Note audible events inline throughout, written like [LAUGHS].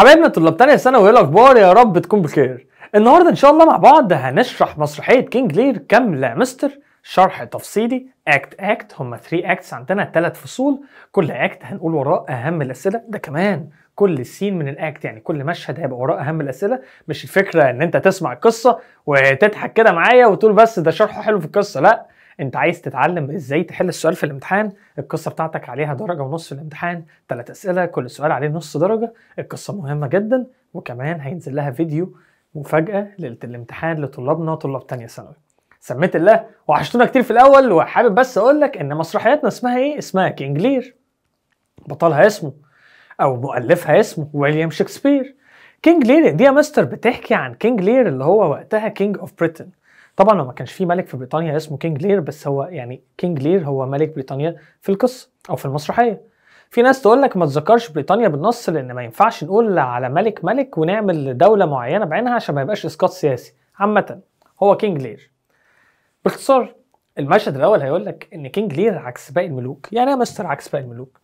حبايبنا طلاب تانية سنة وإيه الاخبار يا رب تكون بخير النهارده ان شاء الله مع بعض هنشرح مسرحيه كينج لير كامله مستر شرح تفصيلي اكت اكت هما 3 اكتس عندنا ثلاث فصول كل اكت هنقول وراه اهم الاسئله ده كمان كل سين من الاكت يعني كل مشهد هيبقى وراه اهم الاسئله مش الفكره ان انت تسمع القصه وتضحك كده معايا وتقول بس ده شرحه حلو في القصه لا انت عايز تتعلم ازاي تحل السؤال في الامتحان القصه بتاعتك عليها درجه ونص في الامتحان ثلاث اسئله كل سؤال عليه نص درجه القصه مهمه جدا وكمان هينزل لها فيديو مفاجاه ليله الامتحان لطلابنا طلاب تانية ثانوي سميت الله وحشتونا كتير في الاول وحابب بس اقول لك ان مسرحياتنا اسمها ايه اسمها كينج لير بطلها اسمه او مؤلفها اسمه ويليام شكسبير كينج لير دي يا مستر بتحكي عن كينج لير اللي هو وقتها كينج اوف بريتن طبعا ما كانش في ملك في بريطانيا اسمه كينج لير بس هو يعني كينج لير هو ملك بريطانيا في القصه او في المسرحيه في ناس تقول لك ما تذكرش بريطانيا بالنص لان ما ينفعش نقول على ملك ملك ونعمل دوله معينه بعينها عشان ما يبقاش اسقاط سياسي عامه هو كينج لير باختصار المشهد الاول هيقول لك ان كينج لير عكس باقي الملوك يعني إيه يا مستر عكس باقي الملوك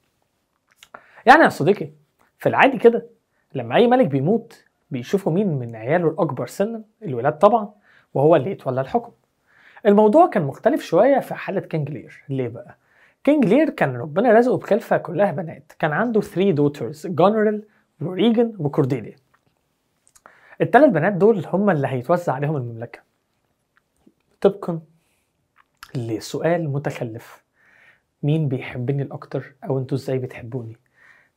يعني يا صديقي في العادي كده لما اي ملك بيموت بيشوفوا مين من عياله الاكبر سنا الولاد طبعا وهو اللي يتولى الحكم الموضوع كان مختلف شوية في حالة كينج لير ليه بقى؟ كينج لير كان ربنا رزقه بخلفة كلها بنات كان عنده 3 دوترز جونرال وريجن وكورديليا الثلاث بنات دول هم اللي هيتوزع عليهم المملكة طبقا لسؤال متخلف مين بيحبني الأكتر أو أنتوا إزاي بتحبوني؟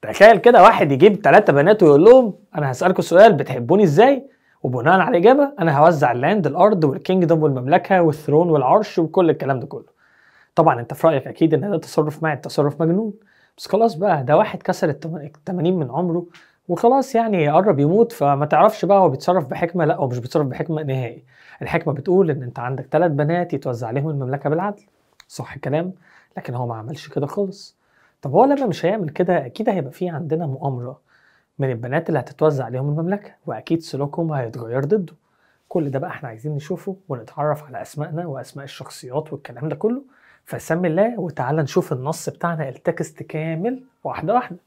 تخيل كده واحد يجيب ثلاثة بنات ويقول لهم أنا هسألكوا سؤال بتحبوني إزاي؟ وبناء على الاجابه انا هوزع اللاند الارض والكينجدوم والمملكه والثرون والعرش وكل الكلام ده كله طبعا انت في رايك اكيد ان ده تصرف مع التصرف مجنون بس خلاص بقى ده واحد كسر ال 80 من عمره وخلاص يعني قرب يموت فما تعرفش بقى هو بيتصرف بحكمه لا هو مش بيتصرف بحكمه نهائي الحكمه بتقول ان انت عندك ثلاث بنات يتوزع عليهم المملكه بالعدل صح الكلام لكن هو ما عملش كده خالص طب هو لما مش هيعمل كده اكيد هيبقى في عندنا مؤامره من البنات اللي هتتوزع عليهم المملكة وأكيد سلوكهم هيتغير ضده كل ده بقى احنا عايزين نشوفه ونتعرف على أسمائنا وأسماء الشخصيات والكلام ده كله فسمي الله وتعالى نشوف النص بتاعنا التكست كامل واحدة واحدة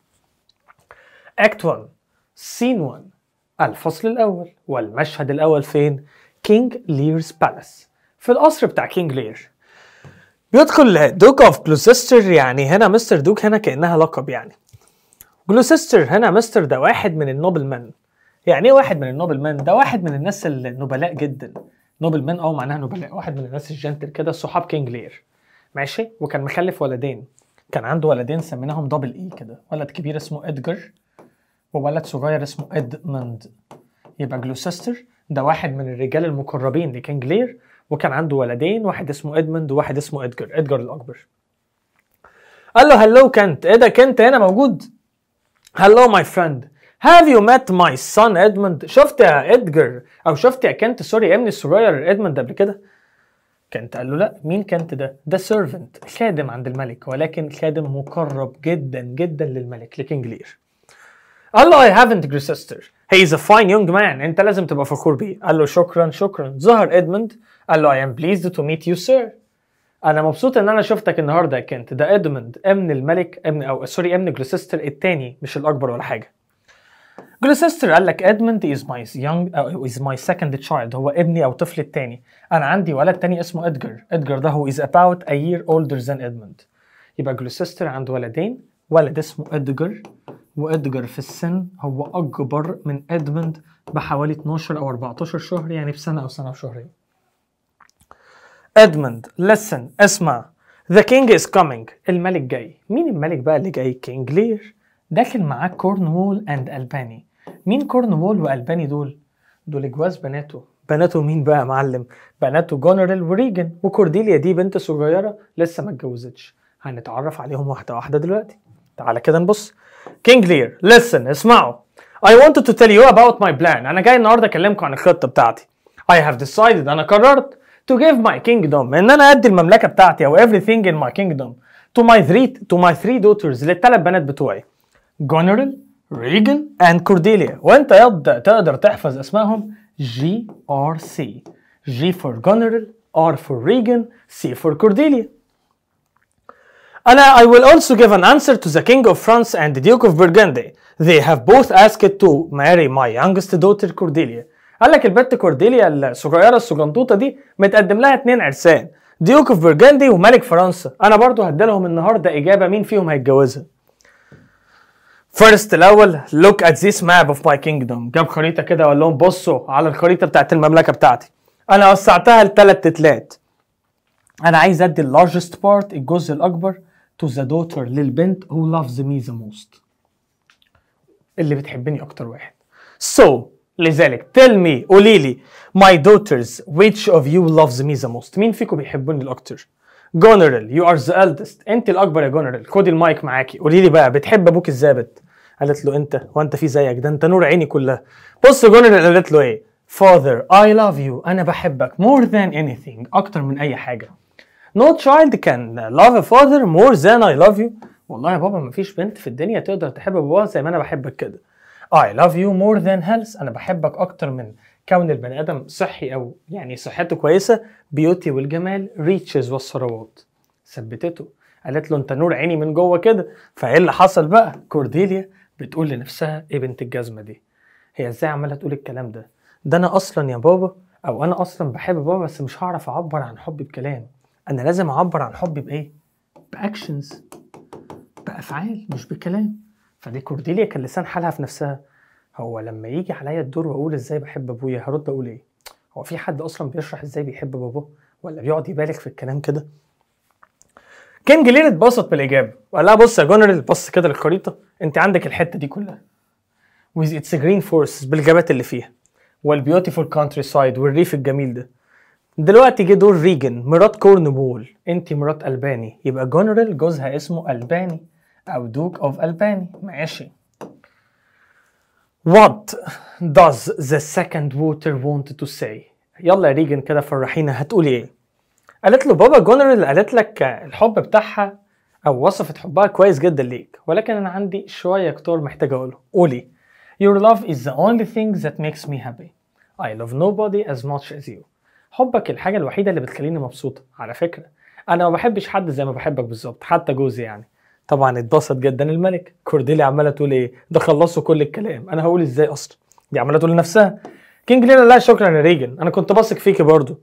أكت 1 سين 1 الفصل الأول والمشهد الأول فين؟ كينج ليرز بالاس في القصر بتاع كينج لير بيدخل دوك اوف كلوسستر يعني هنا مستر دوك هنا كأنها لقب يعني جلوسستر هنا مستر ده واحد من النوبل مان يعني ايه واحد من النوبل مان ده واحد من الناس النبلاء جدا نوبل مان اه معناها نبلاء واحد من الناس الجنتل كده صحاب كينج لير ماشي وكان مخلف ولدين كان عنده ولدين سميناهم دبل اي e كده ولد كبير اسمه ادجر وولد صغير اسمه ادموند يبقى جلوسستر ده واحد من الرجال المقربين لكينج لير وكان عنده ولدين واحد اسمه ادموند وواحد اسمه ادجر ادجر الاكبر قال له هلو كنت ايه ده كنت هنا موجود Hello my friend Have you met my son Edmund شفت يا إدجر أو شفت يا كنت سوري يا ابني الصغير إدموند قبل كده كنت قال له لا مين كنت ده ده سيرفنت خادم عند الملك ولكن خادم مقرب جدا جدا للملك لكينج لير قال له I haven't your sister he is a fine young man انت لازم تبقى فخور بيه قال له شكرا شكرا ظهر ادموند قال له I am pleased to meet you sir انا مبسوط ان انا شفتك النهارده يا كنت ده ادموند ابن الملك ابن او سوري ابن جلوسيستر الثاني مش الاكبر ولا حاجه جلوسيستر قال لك ادموند از ماي يونج از ماي سكند تشايلد هو ابني او طفلي الثاني انا عندي ولد تاني اسمه ادجر ادجر ده هو از اباوت ا يير اولدر ذان ادموند يبقى جلوسيستر عنده ولدين ولد اسمه ادجر وادجر في السن هو اكبر من ادموند بحوالي 12 او 14 شهر يعني بسنه او سنه وشهرين ادموند لسن اسمع ذا كينج از كامينج الملك جاي مين الملك بقى اللي جاي كينج لير داخل معاه كورنوول اند الباني مين كورنوول والباني دول دول جواز بناته بناته مين بقى يا معلم بناته جونرال وريجن وكورديليا دي بنت صغيره لسه ما اتجوزتش هنتعرف عليهم واحده واحده دلوقتي تعالى كده نبص كينج لير لسن اسمعوا I wanted to tell you about my plan أنا جاي النهاردة أكلمكم عن الخطة بتاعتي I have decided أنا قررت to give my kingdom ان انا ادي المملكه بتاعتي او everything in my kingdom to my three to my three daughters للثلاث بنات بتوعي جونرال ريجن اند كورديليا وانت يبدا تقدر تحفظ اسمائهم جي ار سي for general, R for Regan, C for Cordelia. And I will also give an answer to the King of France and the Duke of Burgundy. They have both asked to marry my youngest daughter Cordelia. قال لك البت كورديليا الصغيره السجنطوطه دي متقدم لها اتنين عرسان ديوك اوف برجندي وملك فرنسا انا برضو هديلهم النهارده اجابه مين فيهم هيتجوزها فيرست الاول لوك ات ذيس ماب اوف ماي كينجدوم جاب خريطه كده وقال لهم بصوا على الخريطه بتاعت المملكه بتاعتي انا وسعتها لثلاث تتلات انا عايز ادي اللارجست بارت الجزء الاكبر تو ذا دوتر للبنت هو لافز مي ذا موست اللي بتحبني اكتر واحد so لذلك tell me قولي لي my daughters which of you loves me the most مين فيكم بيحبوني الأكتر جونرال you are the eldest انت الأكبر يا جونرال خدي المايك معاكي قولي لي بقى بتحب أبوك الزابت قالت له أنت وأنت في زيك ده أنت نور عيني كلها بص جونرال قالت له إيه father I love you أنا بحبك more than anything أكتر من أي حاجة No child can love a father more than I love you والله يا بابا مفيش بنت في الدنيا تقدر تحب باباها زي ما أنا بحبك كده I love you more than health أنا بحبك أكتر من كون البني آدم صحي أو يعني صحته كويسة بيوتي والجمال ريتشز والثروات ثبتته قالت له أنت نور عيني من جوه كده فإيه اللي حصل بقى؟ كورديليا بتقول لنفسها إيه بنت الجزمة دي؟ هي إزاي عمالة تقول الكلام ده؟ ده أنا أصلا يا بابا أو أنا أصلا بحب بابا بس مش هعرف أعبر عن حبي بكلام أنا لازم أعبر عن حبي بإيه؟ بأكشنز بأفعال مش بكلام فدي كورديليا كان لسان حالها في نفسها هو لما يجي عليا الدور واقول ازاي بحب ابويا هرد اقول ايه هو في حد اصلا بيشرح ازاي بيحب باباه ولا بيقعد يبالغ في الكلام كده كينج جليل اتبسط بالاجابه وقال لها بص يا جنرال بص كده للخريطه انت عندك الحته دي كلها with its green forest بالغابات اللي فيها والبيوتيفول كونتري سايد والريف الجميل ده دلوقتي جه دور ريجن مرات كورنبول انت مرات الباني يبقى جنرال جوزها اسمه الباني أو دوك أوف ألباني ماشي What does the second water want to say? يلا يا ريجن كده فرحينا هتقولي ايه؟ قالت له بابا جونرال قالت لك الحب بتاعها او وصفت حبها كويس جدا ليك ولكن انا عندي شويه كتور محتاج اقوله قولي Your love is the only thing that makes me happy. I love nobody as much as you. حبك الحاجه الوحيده اللي بتخليني مبسوطه على فكره انا ما بحبش حد زي ما بحبك بالظبط حتى جوزي يعني طبعا اتبسط جدا الملك كورديليا عماله تقول ايه ده خلصوا كل الكلام انا هقول ازاي اصلا دي عماله تقول لنفسها كينج لينا لا شكرا يا ريجن انا كنت باثق فيكي برضه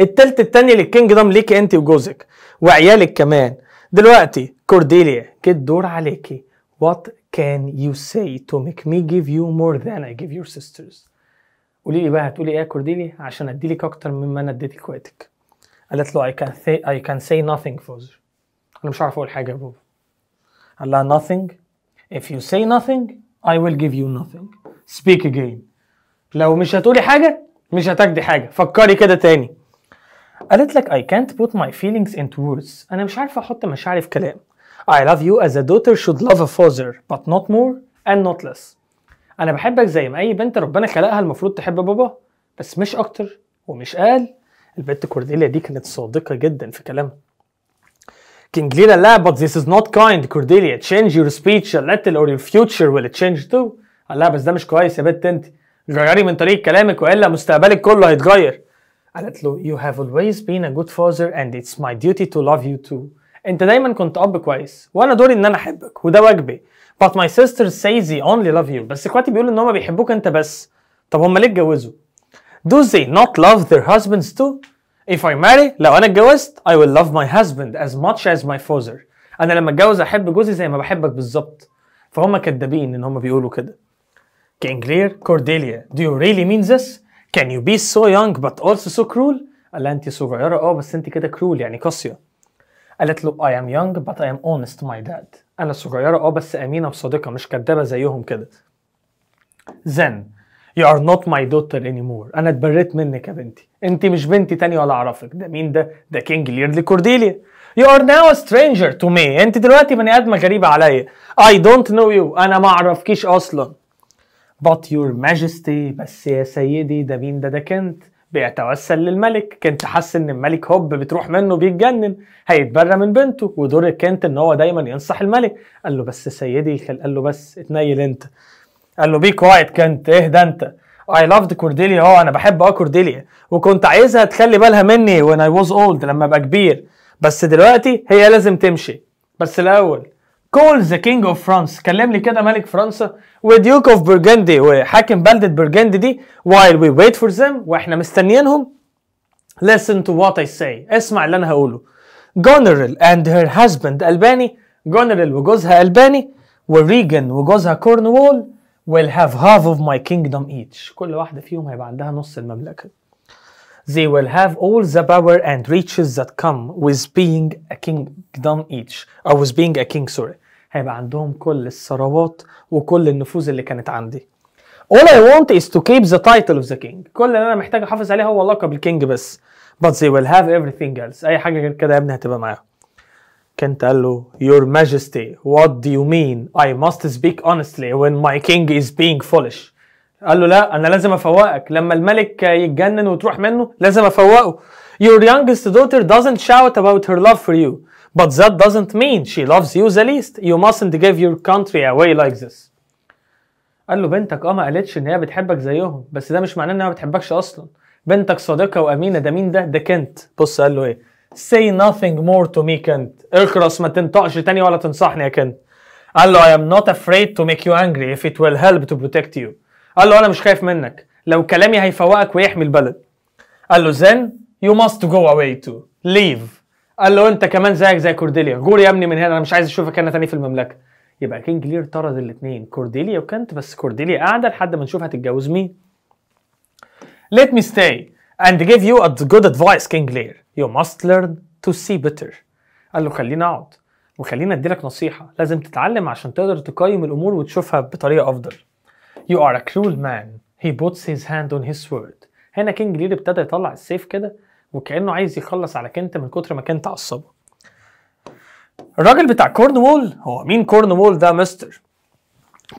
التالت التاني دام ليكي انت وجوزك وعيالك كمان دلوقتي كورديليا جه الدور عليكي وات can you say to make me give you more than I give your sisters قولي لي بقى هتقولي ايه يا كورديليا عشان اديلك اكتر مما انا اديت وقتك قالت له I can say I can say nothing further انا مش عارف اقول حاجه يا بابا قال لها nothing if you say nothing I will give you nothing speak again لو مش هتقولي حاجه مش هتاخدي حاجه فكري كده تاني قالت لك I can't put my feelings into words أنا مش عارفة أحط مشاعري في كلام I love you as a daughter should love a father but not more and not less أنا بحبك زي ما أي بنت ربنا خلقها المفروض تحب بابا بس مش أكتر ومش أقل البنت كورديليا دي كانت صادقة جدا في كلامها King Allah, but this is not kind Cordelia change your speech a little or your future will change too قال بس ده مش كويس يا بنت انت غيري من طريقة كلامك وإلا مستقبلك كله هيتغير قالت له you have always been a good father and it's my duty to love you too انت دايما كنت اب كويس وانا دوري ان انا احبك وده واجبي but my sister says they only love you بس اخواتي بيقولوا ان هم بيحبوك انت بس طب هم ليه اتجوزوا do they not love their husbands too If I marry لو انا اتجوزت I will love my husband as much as my father انا لما اتجوز احب جوزي زي ما بحبك بالظبط فهم كدابين ان هم بيقولوا كده King Lear Cordelia do you really mean this can you be so young but also so cruel قال لها انت صغيره اه بس انت كده cruel يعني قاسيه قالت له I am young but I am honest my dad أنا صغيرة أه بس أمينة وصادقة مش كدابة زيهم كده. Then You are not my daughter anymore. أنا اتبريت منك يا بنتي. أنت مش بنتي تاني ولا أعرفك. ده مين ده؟ ده كينج ليردلي كورديليا. You are now a stranger to me. أنت دلوقتي بني آدمة غريبة عليا. I don't know you. أنا ما أعرفكيش أصلا. But your majesty بس يا سيدي ده مين ده ده كنت؟ بيتوسل للملك كنت حاسس ان الملك هوب بتروح منه بيتجنن هيتبرى من بنته ودور كنت ان هو دايما ينصح الملك قال له بس سيدي قال له بس اتنيل انت قال له بي كوايت ايه اهدى انت اي لافد كورديليا اه انا بحب اه كورديليا وكنت عايزها تخلي بالها مني وان اي واز اولد لما ابقى كبير بس دلوقتي هي لازم تمشي بس الاول كول ذا كينج اوف فرانس كلمني كده ملك فرنسا وديوك اوف برجندي وحاكم بلده برجندي دي وايل وي ويت فور ذم واحنا مستنيينهم listen to what I say اسمع اللي انا هقوله جونرال اند هير هازبند الباني جونرال وجوزها الباني وريجن وجوزها كورنوول will have half of my kingdom each كل واحدة فيهم هيبقى عندها نص المملكة they will have all the power and riches that come with being a kingdom each or with being a king sorry هيبقى عندهم كل الثروات وكل النفوذ اللي كانت عندي all I want is to keep the title of the king كل اللي انا محتاج احافظ عليه هو لقب الكينج بس but they will have everything else اي حاجة كده يا ابني هتبقى معاهم كنت قال له Your Majesty what do you mean I must speak honestly when my king is being foolish قال له لا انا لازم افوقك لما الملك يتجنن وتروح منه لازم افوقه Your youngest daughter doesn't shout about her love for you but that doesn't mean she loves you the least you mustn't give your country away like this قال له بنتك اه ما قالتش ان هي بتحبك زيهم بس ده مش معناه انها ما بتحبكش اصلا بنتك صادقه وامينه ده مين ده ده كنت بص قال له ايه say nothing more to me كنت اخرس ما تنطقش تاني ولا تنصحني يا كنت قال له I am not afraid to make you angry if it will help to protect you قال له أنا مش خايف منك لو كلامي هيفوقك ويحمي البلد قال له then you must go away too leave قال له أنت كمان زيك زي كورديليا غور يا ابني من هنا أنا مش عايز أشوفك أنا تاني في المملكة يبقى كينج لير طرد الاثنين كورديليا وكنت بس كورديليا قاعدة لحد ما نشوف هتتجوز مين let me stay and give you a good advice King Lear you must learn to see better قال له خليني اقعد وخليني اديلك نصيحه لازم تتعلم عشان تقدر تقيم الامور وتشوفها بطريقه افضل you are a cruel man he puts his hand on his sword هنا كينج لير ابتدى يطلع السيف كده وكانه عايز يخلص على كنت من كتر ما كان تعصبه الراجل بتاع كورنوول هو مين كورنوول ده مستر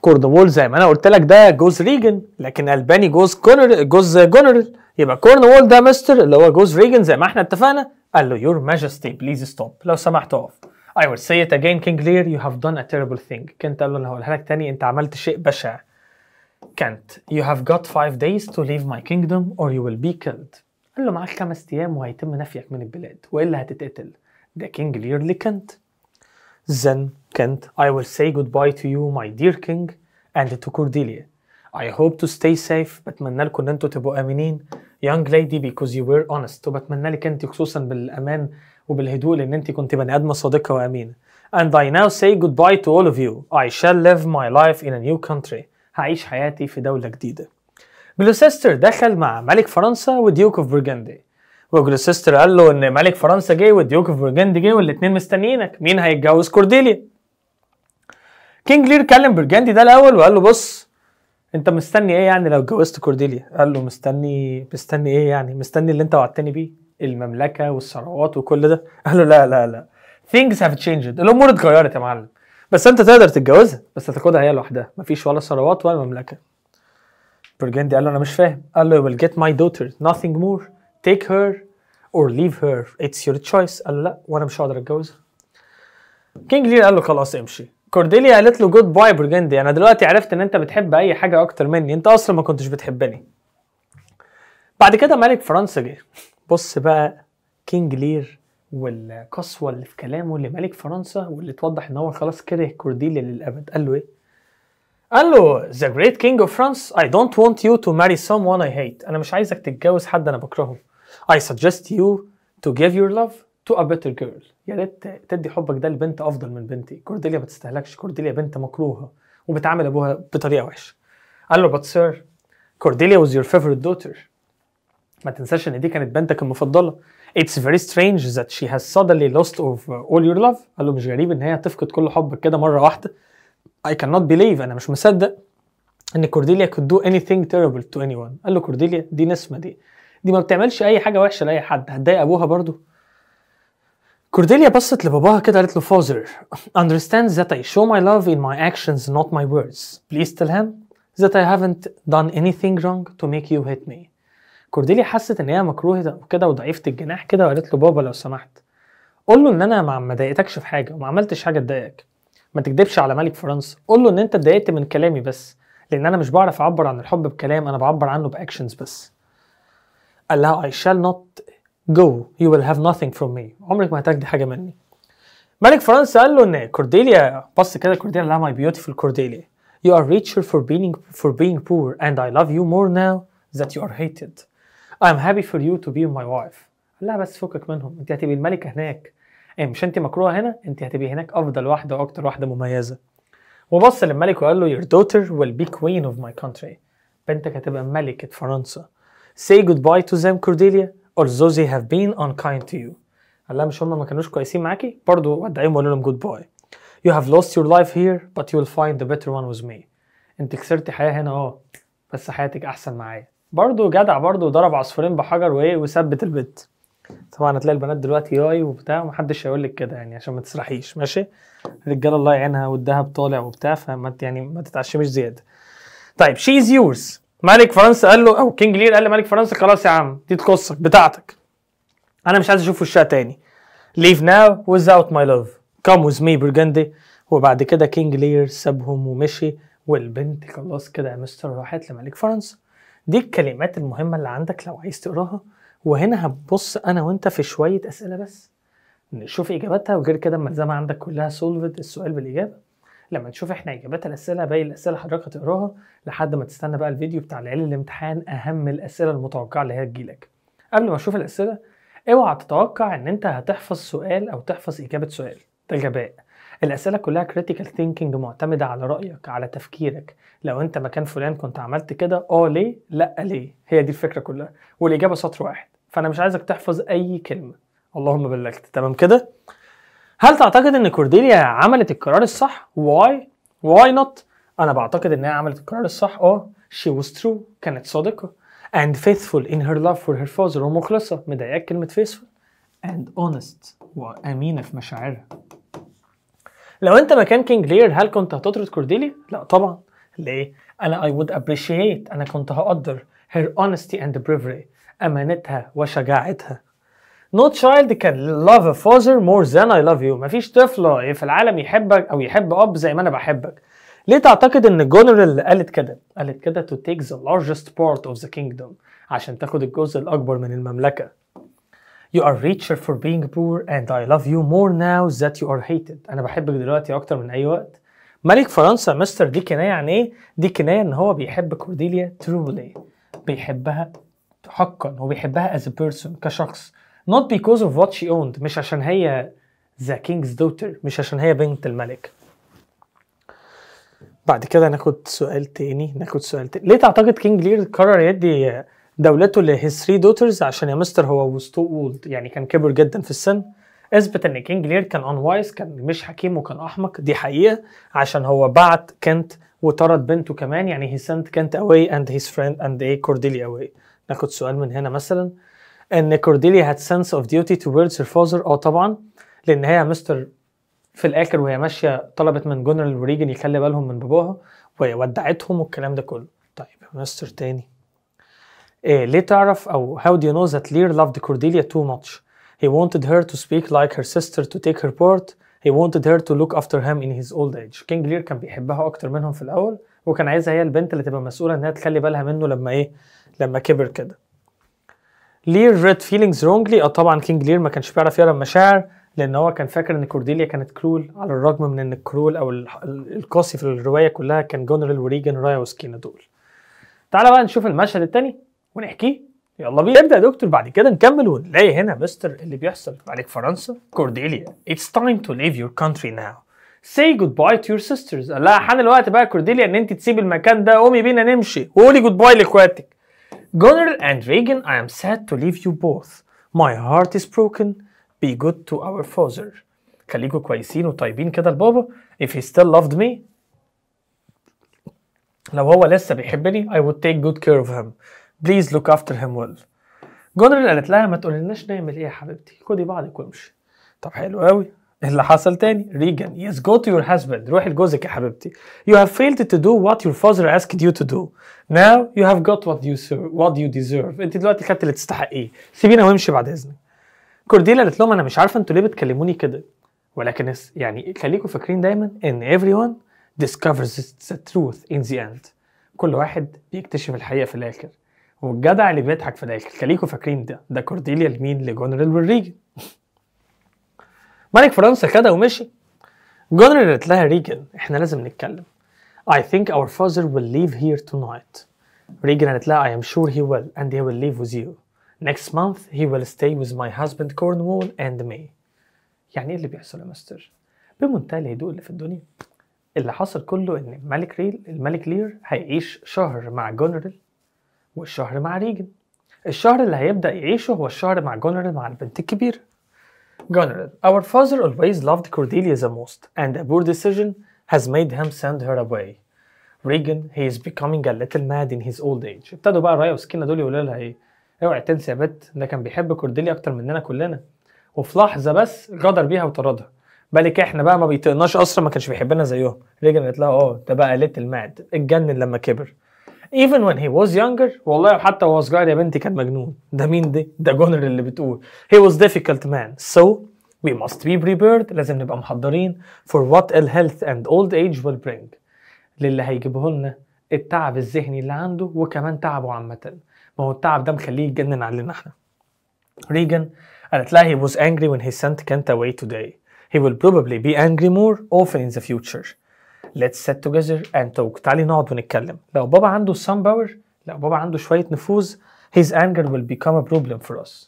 كورنوول زي ما انا قلت لك ده جوز ريجن لكن الباني جوز كونر جوز جونرال يبقى كورنوول ده مستر اللي هو جوز ريجن زي ما احنا اتفقنا قال له يور ماجستي بليز ستوب لو سمحت اقف I will say it again King Lear you have done a terrible thing كنت قال له انا هقولها لك تاني انت عملت شيء بشع كانت you have got five days to leave my kingdom or you will be killed قال له معاك خمس ايام وهيتم نفيك من البلاد والا هتتقتل ده كينج لير لكنت then كنت I will say goodbye to you my dear king and to Cordelia I hope to stay safe بتمنى لكم ان انتوا تبقوا امنين young lady because you were honest وبتمنى لك انت خصوصا بالامان وبالهدوء لان انت كنت بني ادمه صادقه وامينه and I now say goodbye to all of you I shall live my life in a new country هعيش حياتي في دولة جديدة جلوسيستر دخل مع ملك فرنسا وديوك اوف برجندي وجلوسيستر قال له ان ملك فرنسا جه والديوك اوف برجندي جه والاثنين مستنيينك مين هيتجوز كورديليا كينج لير كلم برجندي ده الاول وقال له بص انت مستني ايه يعني لو اتجوزت كورديليا قال له مستني مستني ايه يعني مستني اللي انت وعدتني بيه المملكه والثروات وكل ده [LAUGHS] قال له لا لا لا things have changed الامور اتغيرت يا معلم بس انت تقدر تتجوزها بس هتاخدها هي لوحدها مفيش ولا ثروات ولا مملكه برجندي قال له انا مش فاهم قال له you will get my daughter nothing more take her or leave her it's your choice قال له لا وانا مش هقدر اتجوزها كينج لير قال له خلاص امشي كورديليا قالت له جود باي برجندي انا دلوقتي عرفت ان انت بتحب اي حاجه اكتر مني انت اصلا ما كنتش بتحبني بعد كده ملك فرنسا جه بص بقى كينج لير والقسوه اللي في كلامه لملك فرنسا واللي توضح ان هو خلاص كره كورديليا للابد قال له ايه قال له ذا جريت كينج اوف فرانس اي دونت want يو تو ماري someone اي هيت انا مش عايزك تتجوز حد انا بكرهه I suggest you to give your love تو ا بيتر جيرل يا ريت تدي حبك ده لبنت افضل من بنتي كورديليا ما تستهلكش كورديليا بنت مكروهه وبتعامل ابوها بطريقه وحشه قال له بات سير كورديليا واز يور فيفورت دوتر ما تنساش ان دي كانت بنتك المفضله اتس فيري سترينج ذات شي هاز suddenly lost اوف اول يور لاف قال له مش غريب ان هي تفقد كل حبك كده مره واحده اي كان بيليف انا مش مصدق ان كورديليا could do anything terrible to anyone قال له كورديليا دي نسمه دي دي ما بتعملش اي حاجه وحشه لاي حد هتضايق ابوها برضه كورديليا بصت لباباها كده قالت له فازر understand that I show my love in my actions not my words please tell him that I haven't done anything wrong to make you hate me كورديليا حست ان هي مكروهه كده وضعيفه الجناح كده وقالت له بابا لو سمحت قول له ان انا ما ضايقتكش في حاجه وما عملتش حاجه تضايقك ما تكدبش على ملك فرنسا قول له ان انت اتضايقت من كلامي بس لان انا مش بعرف اعبر عن الحب بكلام انا بعبر عنه باكشنز بس قال لها I shall not Go, you will have nothing from me. عمرك ما هتاخدي حاجة مني. ملك فرنسا قال له إن كورديليا بص كده كورديليا قال لها my beautiful كورديليا. You are richer for being for being poor and I love you more now that you are hated. I'm happy for you to be my wife. قال لها بس فكك منهم انت هتبقي الملكة هناك. مش انت مكروهة هنا انت هتبقي هناك أفضل واحدة وأكتر واحدة مميزة. وبص للملك وقال له your daughter will be queen of my country. بنتك هتبقى ملكة فرنسا. Say goodbye to them Cordelia although they have been unkind to you قال لها مش هم ما كانوش كويسين معاكي برضه ودعيهم وقول لهم جود باي you have lost your life here but you will find the better one with me انت خسرتي حياه هنا اه بس حياتك احسن معايا برضه جدع برضه ضرب عصفورين بحجر وايه وثبت البت. طبعا هتلاقي البنات دلوقتي ياي وبتاع ومحدش هيقول لك كده يعني عشان ما تسرحيش ماشي الرجاله الله يعينها والذهب طالع وبتاع فما يعني ما تتعشمش زياده طيب she is yours ملك فرنسا قال له او كينج لير قال لملك فرنسا خلاص يا عم دي تقصك بتاعتك انا مش عايز اشوف وشها تاني leave now without my love come with me برجندي وبعد كده كينج لير سابهم ومشي والبنت خلاص كده يا مستر راحت لملك فرنسا دي الكلمات المهمه اللي عندك لو عايز تقراها وهنا هتبص انا وانت في شويه اسئله بس نشوف اجاباتها وغير كده ما عندك كلها سولفد السؤال بالاجابه لما تشوف احنا اجابات الاسئله باقي الاسئله حضرتك هتقراها لحد ما تستنى بقى الفيديو بتاع ليالي الامتحان اهم الاسئله المتوقعه اللي هي تجيلك قبل ما اشوف الاسئله اوعى تتوقع ان انت هتحفظ سؤال او تحفظ اجابه سؤال ده غباء الاسئله كلها critical thinking معتمده على رايك على تفكيرك لو انت مكان فلان كنت عملت كده اه ليه لا ليه هي دي الفكره كلها والاجابه سطر واحد فانا مش عايزك تحفظ اي كلمه اللهم بلغت تمام كده هل تعتقد ان كورديليا عملت القرار الصح؟ واي؟ واي نوت؟ انا بعتقد انها عملت القرار الصح اه oh, شي was true كانت صادقه and faithful in her love for her father ومخلصه مضايقاك كلمه faithful and honest وامينه في مشاعرها لو انت مكان كينج لير هل كنت هتطرد كورديليا؟ لا طبعا ليه؟ انا I would appreciate انا كنت هقدر her honesty and bravery امانتها وشجاعتها No child can love a father more than I love you مفيش طفل في العالم يحبك أو يحب أب زي ما أنا بحبك ليه تعتقد ان جونرال قالت كده؟ قالت كده to take the largest part of the kingdom عشان تاخد الجزء الأكبر من المملكة. You are richer for being poor and I love you more now that you are hated. أنا بحبك دلوقتي أكتر من أي وقت. ملك فرنسا مستر دي كناية عن يعني إيه؟ دي كناية إن هو بيحب كورديليا ترولي. بيحبها حقا هو بيحبها as a person كشخص not because of what she owned مش عشان هي the king's daughter مش عشان هي بنت الملك بعد كده ناخد سؤال تاني ناخد سؤال تاني ليه تعتقد كينج لير قرر يدي دولته his three daughters عشان يا مستر هو was too old يعني كان كبر جدا في السن اثبت ان كينج لير كان وايز كان مش حكيم وكان احمق دي حقيقه عشان هو بعت كنت وطرد بنته كمان يعني he sent كنت away and his friend and a Cordelia away ناخد سؤال من هنا مثلا ان كورديليا had sense of duty towards her father اه طبعا لان هي مستر في الاخر وهي ماشيه طلبت من جنرال وريجن يخلي بالهم من باباها وودعتهم والكلام ده كله طيب مستر تاني إيه ليه تعرف او how do you know that Lear loved Cordelia too much he wanted her to speak like her sister to take her part he wanted her to look after him in his old age كينج لير كان بيحبها اكتر منهم في الاول وكان عايزها هي البنت اللي تبقى مسؤوله انها تخلي بالها منه لما ايه لما كبر كده لير ريد فيلينجز رونجلي اه طبعا كينج لير ما كانش بيعرف يقرا المشاعر لان هو كان فاكر ان كورديليا كانت كرول على الرغم من ان الكرول او القاسي في الروايه كلها كان جونرال وريجن رايا وسكينا دول تعالى بقى نشوف المشهد الثاني ونحكيه يلا بينا نبدا يا دكتور بعد كده نكمل ونلاقي هنا مستر اللي بيحصل عليك فرنسا كورديليا اتس تايم تو ليف يور كونتري ناو say goodbye to your sisters لا حان الوقت بقى كورديليا ان انت تسيبي المكان ده قومي بينا نمشي وقولي جود باي لاخواتك Gunnar and Regan, I am sad to leave you both. My heart is broken. Be good to our father. خليكوا كويسين وطيبين كده لبابا if he still loved me لو هو لسه بيحبني I would take good care of him please look after him well جونرال قالت لها ما تقوللناش نعمل ايه يا حبيبتي خدي بعضك وامشي طب حلو قوي اللي حصل تاني ريجان يس جو تو يور husband روح لجوزك يا حبيبتي you have failed to do what your father asked you to do now you have got what you serve, what you deserve انت دلوقتي خدت اللي تستحقيه سيبينا وامشي بعد اذنك كورديلا قالت لهم انا مش عارفه انتوا ليه بتكلموني كده ولكن يعني خليكم فاكرين دايما ان everyone ديسكفرز the truth in the end كل واحد بيكتشف الحقيقه في الاخر والجدع اللي بيضحك في الاخر خليكم فاكرين ده ده كورديليا لمين لجونرال والريجن ملك فرنسا خدها ومشي جونري قالت لها ريجن احنا لازم نتكلم I think our father will leave here tonight ريجن قالت لها I am sure he will and he will leave with you next month he will stay with my husband Cornwall and me يعني ايه اللي بيحصل يا مستر بمنتهى الهدوء اللي في الدنيا اللي حصل كله ان الملك ريل الملك لير هيعيش شهر مع جونرال والشهر مع ريجن الشهر اللي هيبدا يعيشه هو الشهر مع جونرال مع البنت الكبيره Goneril. Our father always loved Cordelia the most, and a poor decision has made him send her away. Regan, he is becoming a little mad in his old age. ابتدوا بقى رايا وسكينة دول يقولوا لها ايه؟ اوعي تنسي يا بت ده كان بيحب كورديليا اكتر مننا كلنا. وفي لحظة بس غدر بيها وطردها. بالك احنا بقى ما بيطقناش اصلا ما كانش بيحبنا زيهم. ريجن قالت لها اه ده بقى ليتل ماد اتجنن لما كبر. even when he was younger والله حتى وهو صغير يا بنتي كان مجنون ده مين ده ده جونر اللي بتقول he was difficult man so we must be prepared لازم نبقى محضرين for what ill health and old age will bring للي هيجيبه لنا التعب الذهني اللي عنده وكمان تعبه عامة ما هو التعب ده مخليه يتجنن علينا احنا ريجن قالت لها he was angry when he sent Kent away today he will probably be angry more often in the future let's sit together and talk تعالي نقعد ونتكلم لو بابا عنده some power لو بابا عنده شوية نفوذ his anger will become a problem for us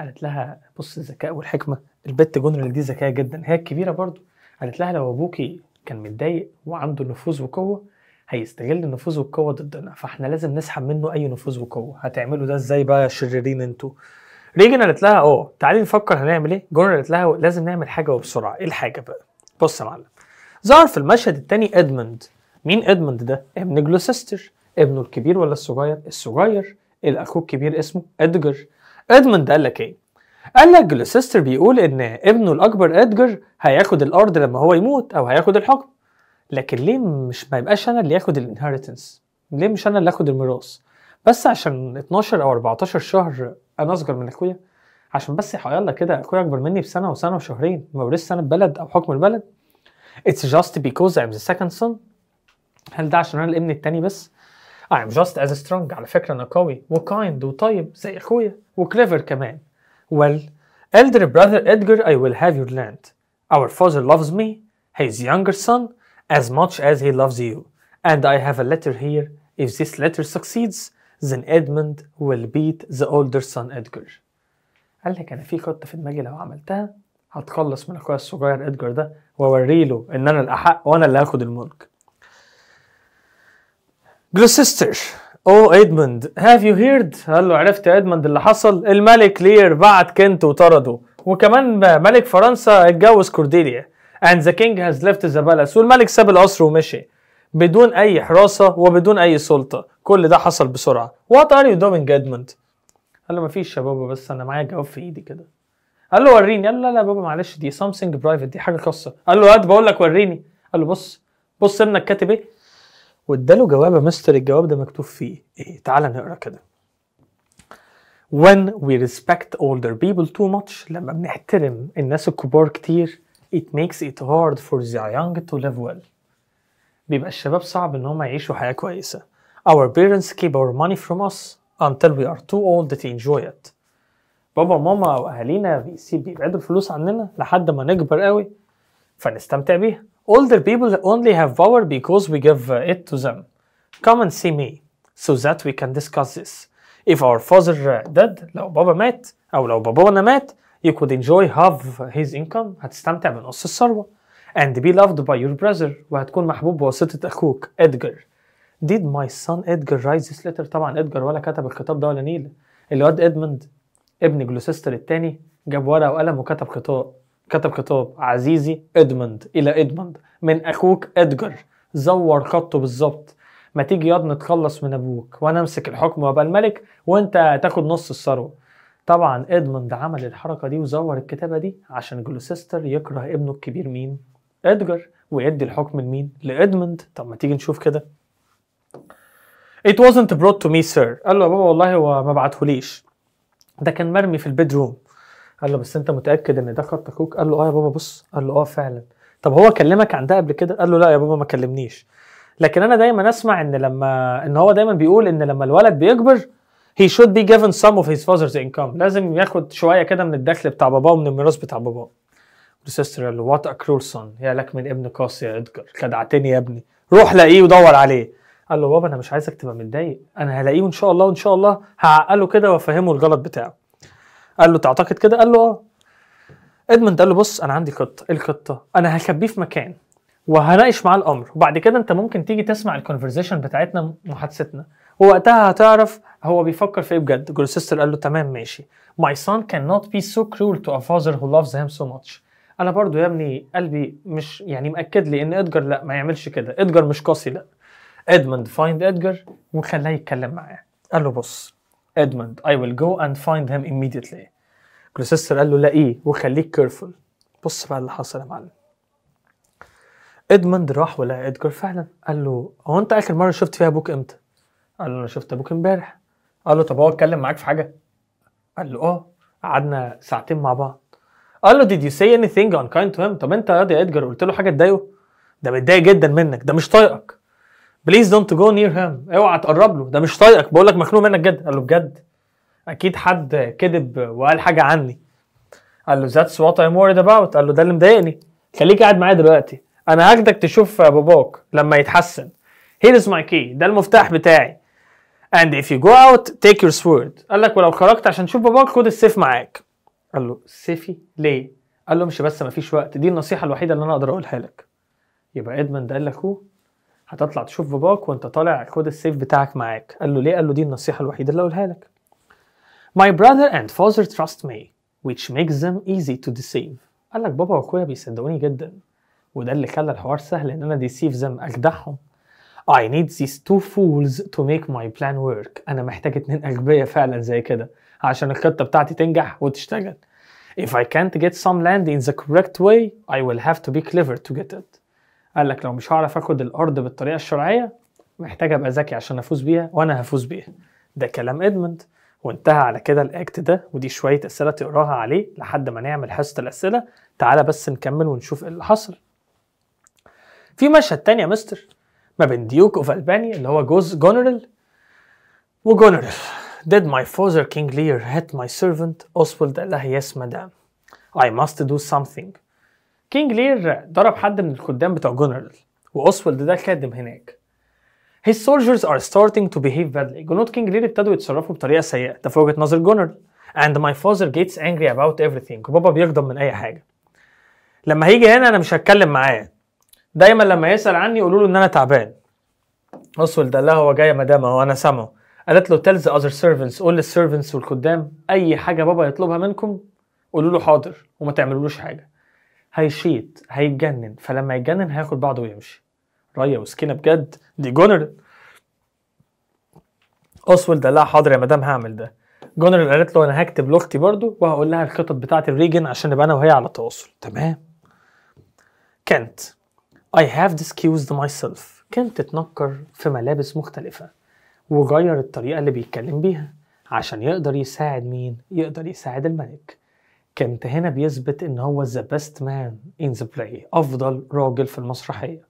قالت لها بص الذكاء والحكمة البت جنرال دي ذكية جدا هي الكبيرة برضو قالت لها لو أبوكي كان متضايق وعنده نفوذ وقوة هيستغل النفوذ والقوة ضدنا فاحنا لازم نسحب منه أي نفوذ وقوة هتعملوا ده ازاي بقى يا شريرين انتوا ريجن قالت لها اه تعالي نفكر هنعمل ايه جنرال قالت لها لازم نعمل حاجة وبسرعة ايه الحاجة بقى بص يا معلم ظهر في المشهد الثاني ادموند مين ادموند ده؟ ابن جلوسستر ابنه الكبير ولا الصغير؟ الصغير الاخو الكبير اسمه ادجر ادموند قال لك ايه؟ قال لك جلوسستر بيقول ان ابنه الاكبر ادجر هياخد الارض لما هو يموت او هياخد الحكم لكن ليه مش ما يبقاش انا اللي ياخد الانهيرتنس ليه مش انا اللي اخد الميراث بس عشان 12 او 14 شهر انا اصغر من اخويا عشان بس يحيالله كده اخويا اكبر مني بسنه وسنه وشهرين ما ورثش سنه بلد او حكم البلد It's just because I'm the second son هل ده عشان انا الابن التاني بس؟ I'm just as strong على فكرة أنا قوي وكايند وطيب زي أخويا وكليفر كمان. Well, elder brother Edgar I will have your land. Our father loves me, his younger son, as much as he loves you. And I have a letter here. If this letter succeeds, then Edmund will beat the older son Edgar. قال لك أنا في خطة في دماغي لو عملتها هتخلص من أخويا الصغير إدجار ده واوري له ان انا الاحق وانا اللي هاخد الملك جلوسستر او ادموند هاف يو هيرد قال له عرفت يا ادموند اللي حصل الملك لير بعت كنت وطرده وكمان ملك فرنسا اتجوز كورديليا and the king has left the palace والملك ساب القصر ومشي بدون اي حراسه وبدون اي سلطه كل ده حصل بسرعه what are you doing Edmund قال له مفيش يا بابا بس انا معايا جواب في ايدي كده قال له وريني قال له لا لا بابا معلش دي سامسونج برايفت دي حاجه خاصه قال له هات بقول لك وريني قال له بص بص ابنك كاتب ايه واداله جواب يا مستر الجواب ده مكتوب فيه ايه تعال نقرا كده when we respect older people too much لما بنحترم الناس الكبار كتير it makes it hard for the young to live well بيبقى الشباب صعب ان هم يعيشوا حياة كويسة our parents keep our money from us until we are too old to enjoy it بابا وماما واهالينا بيبعدوا الفلوس عننا لحد ما نكبر قوي فنستمتع بيها older people only have power because we give it to them come and see me so that we can discuss this if our father dead لو بابا مات او لو بابانا مات you could enjoy half his income هتستمتع بنص الثروه and be loved by your brother وهتكون محبوب بواسطه اخوك ادجر did my son Edgar write this letter طبعا ادجر ولا كتب الخطاب ده ولا نيل الواد ادموند ابن جلوسيستر الثاني جاب ورقه وقلم وكتب خطاب كتب خطاب عزيزي ادموند الى ادموند من اخوك ادجر زور خطه بالظبط ما تيجي ياض نتخلص من ابوك وانا امسك الحكم وابقى الملك وانت تاخد نص الثروه طبعا ادموند عمل الحركه دي وزور الكتابه دي عشان جلوسيستر يكره ابنه الكبير مين ادجر ويدي الحكم لمين لادموند طب ما تيجي نشوف كده It wasn't brought to me sir قال له يا بابا والله هو ما بعتهوليش ده كان مرمي في البيدروم قال له بس انت متاكد ان ده خط اخوك قال له اه يا بابا بص قال له اه فعلا طب هو كلمك عن ده قبل كده قال له لا يا بابا ما كلمنيش لكن انا دايما اسمع ان لما ان هو دايما بيقول ان لما الولد بيكبر he should be given some of his father's income لازم ياخد شويه كده من الدخل بتاع باباه ومن الميراث بتاع باباه سيستر قال له وات ا كرول سون يا لك من ابن قاسي يا ادجار خدعتني يا ابني روح لاقيه ودور عليه قال له بابا انا مش عايزك تبقى متضايق انا هلاقيه ان شاء الله وان شاء الله هعقله كده وافهمه الغلط بتاعه قال له تعتقد كده قال له اه ادموند قال له بص انا عندي ايه القطه انا هخبيه في مكان وهناقش معاه الامر وبعد كده انت ممكن تيجي تسمع الكونفرزيشن بتاعتنا محادثتنا ووقتها هتعرف هو بيفكر في ايه بجد جروسيستر قال له تمام ماشي my son cannot be so cruel to a father who loves him so much انا برضو يا ابني قلبي مش يعني مأكد لي ان ادجار لا ما يعملش كده ادجر مش قاسي لا ادموند فايند ادجر وخلاه يتكلم معاه قال له بص ادموند اي ويل جو اند فايند هيم immediately جلوسستر قال له لاقيه وخليك كيرفول بص بقى اللي حصل يا معلم ادموند راح ولقى ادجر فعلا قال له هو انت اخر مره شفت فيها ابوك امتى قال له انا شفت ابوك امبارح قال له طب هو اتكلم معاك في حاجه قال له اه قعدنا ساعتين مع بعض قال له did you say anything unkind to him طب انت يا ادجر قلت له حاجه تضايقه ده متضايق جدا منك ده مش طايقك بليز دونت جو نير هيم اوعى تقرب له ده مش طايقك بقول لك مخنوق منك جد قال له بجد اكيد حد كذب وقال حاجه عني قال له ذاتس وات ايم worried اباوت قال له ده اللي مضايقني خليك قاعد معايا دلوقتي انا هاخدك تشوف باباك لما يتحسن هير از ماي كي ده المفتاح بتاعي and if you go out take your sword قال لك ولو خرجت عشان تشوف باباك خد السيف معاك قال له سيفي ليه قال له مش بس مفيش وقت دي النصيحه الوحيده اللي انا اقدر اقولها لك يبقى ادمن ده قال لك هو هتطلع تشوف باباك وانت طالع خد السيف بتاعك معاك قال له ليه قال له دي النصيحه الوحيده اللي اقولها لك My brother and father trust me which makes them easy to deceive قال لك بابا واخويا بيصدقوني جدا وده اللي خلى الحوار سهل ان انا ديسيف زم اجدعهم I need these two fools to make my plan work انا محتاج اتنين اغبياء فعلا زي كده عشان الخطه بتاعتي تنجح وتشتغل If I can't get some land in the correct way I will have to be clever to get it قال لك لو مش هعرف اخد الارض بالطريقه الشرعيه محتاج ابقى ذكي عشان افوز بيها وانا هفوز بيها ده كلام ادموند وانتهى على كده الاكت ده ودي شويه اسئله تقراها عليه لحد ما نعمل حصه الاسئله تعالى بس نكمل ونشوف ايه اللي حصل في مشهد تاني يا مستر ما بين ديوك اوف الباني اللي هو جوز جونرال وجونرال Did my father King Lear hit my servant Oswald الله yes madam I must do something كينج لير ضرب حد من الخدام بتوع جنرال واوسولد ده خادم هناك His soldiers are starting to behave badly. جنود كينج لير ابتدوا يتصرفوا بطريقه سيئه ده في وجهه نظر جنرال and my father gets angry about everything وبابا بيغضب من اي حاجه لما هيجي هنا انا مش هتكلم معاه دايما لما يسال عني يقولوا له ان انا تعبان اوسولد قال لها هو جاي يا مدام هو انا سامعه قالت له tell the other servants قول للسيرفنتس والخدام اي حاجه بابا يطلبها منكم قولوا له حاضر وما تعملولوش حاجه هيشيت هيتجنن فلما يتجنن هياخد بعضه ويمشي رايا وسكينه بجد دي جونر اوسويل ده لا حاضر يا مدام هعمل ده جونر قالت له انا هكتب لاختي برضو وهقول لها الخطط بتاعت الريجن عشان نبقى انا وهي على تواصل تمام كانت I have discussed myself كانت تتنكر في ملابس مختلفة وغير الطريقة اللي بيتكلم بيها عشان يقدر يساعد مين؟ يقدر يساعد الملك كانت هنا بيثبت ان هو ذا بيست مان ان ذا بلاي افضل راجل في المسرحيه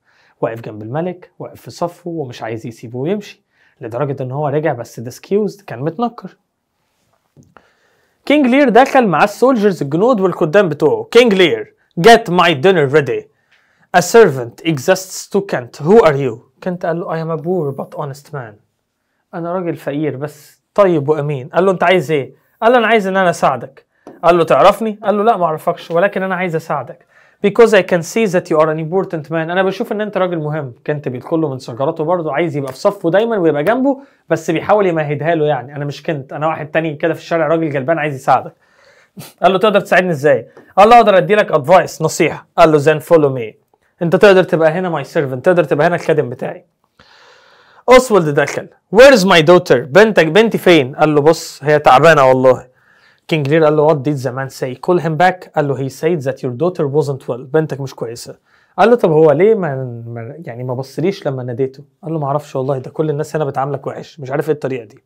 واقف جنب الملك واقف في صفه ومش عايز يسيبه ويمشي لدرجه ان هو رجع بس ديسكيوز كان متنكر كينج لير دخل مع السولجرز الجنود والقدام بتوعه كينج لير get my dinner ready a servant exists to Kent who are you كنت قال له I am a poor but honest man انا راجل فقير بس طيب وامين قال له انت عايز ايه قال له انا عايز ان انا اساعدك قال له تعرفني؟ قال له لا ما اعرفكش ولكن انا عايز اساعدك. Because I can see that you are an important man. انا بشوف ان انت راجل مهم. بيدخل له من شجرته برضه عايز يبقى في صفه دايما ويبقى جنبه بس بيحاول يمهدها له يعني انا مش كنت انا واحد تاني كده في الشارع راجل جلبان عايز يساعدك. قال له تقدر تساعدني ازاي؟ قال له اقدر ادي لك ادفايس نصيحه. قال له then follow me. انت تقدر تبقى هنا ماي سيرفنت تقدر تبقى هنا الخادم بتاعي. اوسولد دخل وير از ماي دوتر بنتك بنتي فين؟ قال له بص هي تعبانه والله كينج لير قال له وات ديد ذا مان سي كول هيم باك قال له هي سيد ذات يور دوتر wasn't ويل بنتك مش كويسه قال له طب هو ليه ما يعني ما بصليش لما ناديته قال له ما اعرفش والله ده كل الناس هنا بتعاملك وحش مش عارف ايه الطريقه دي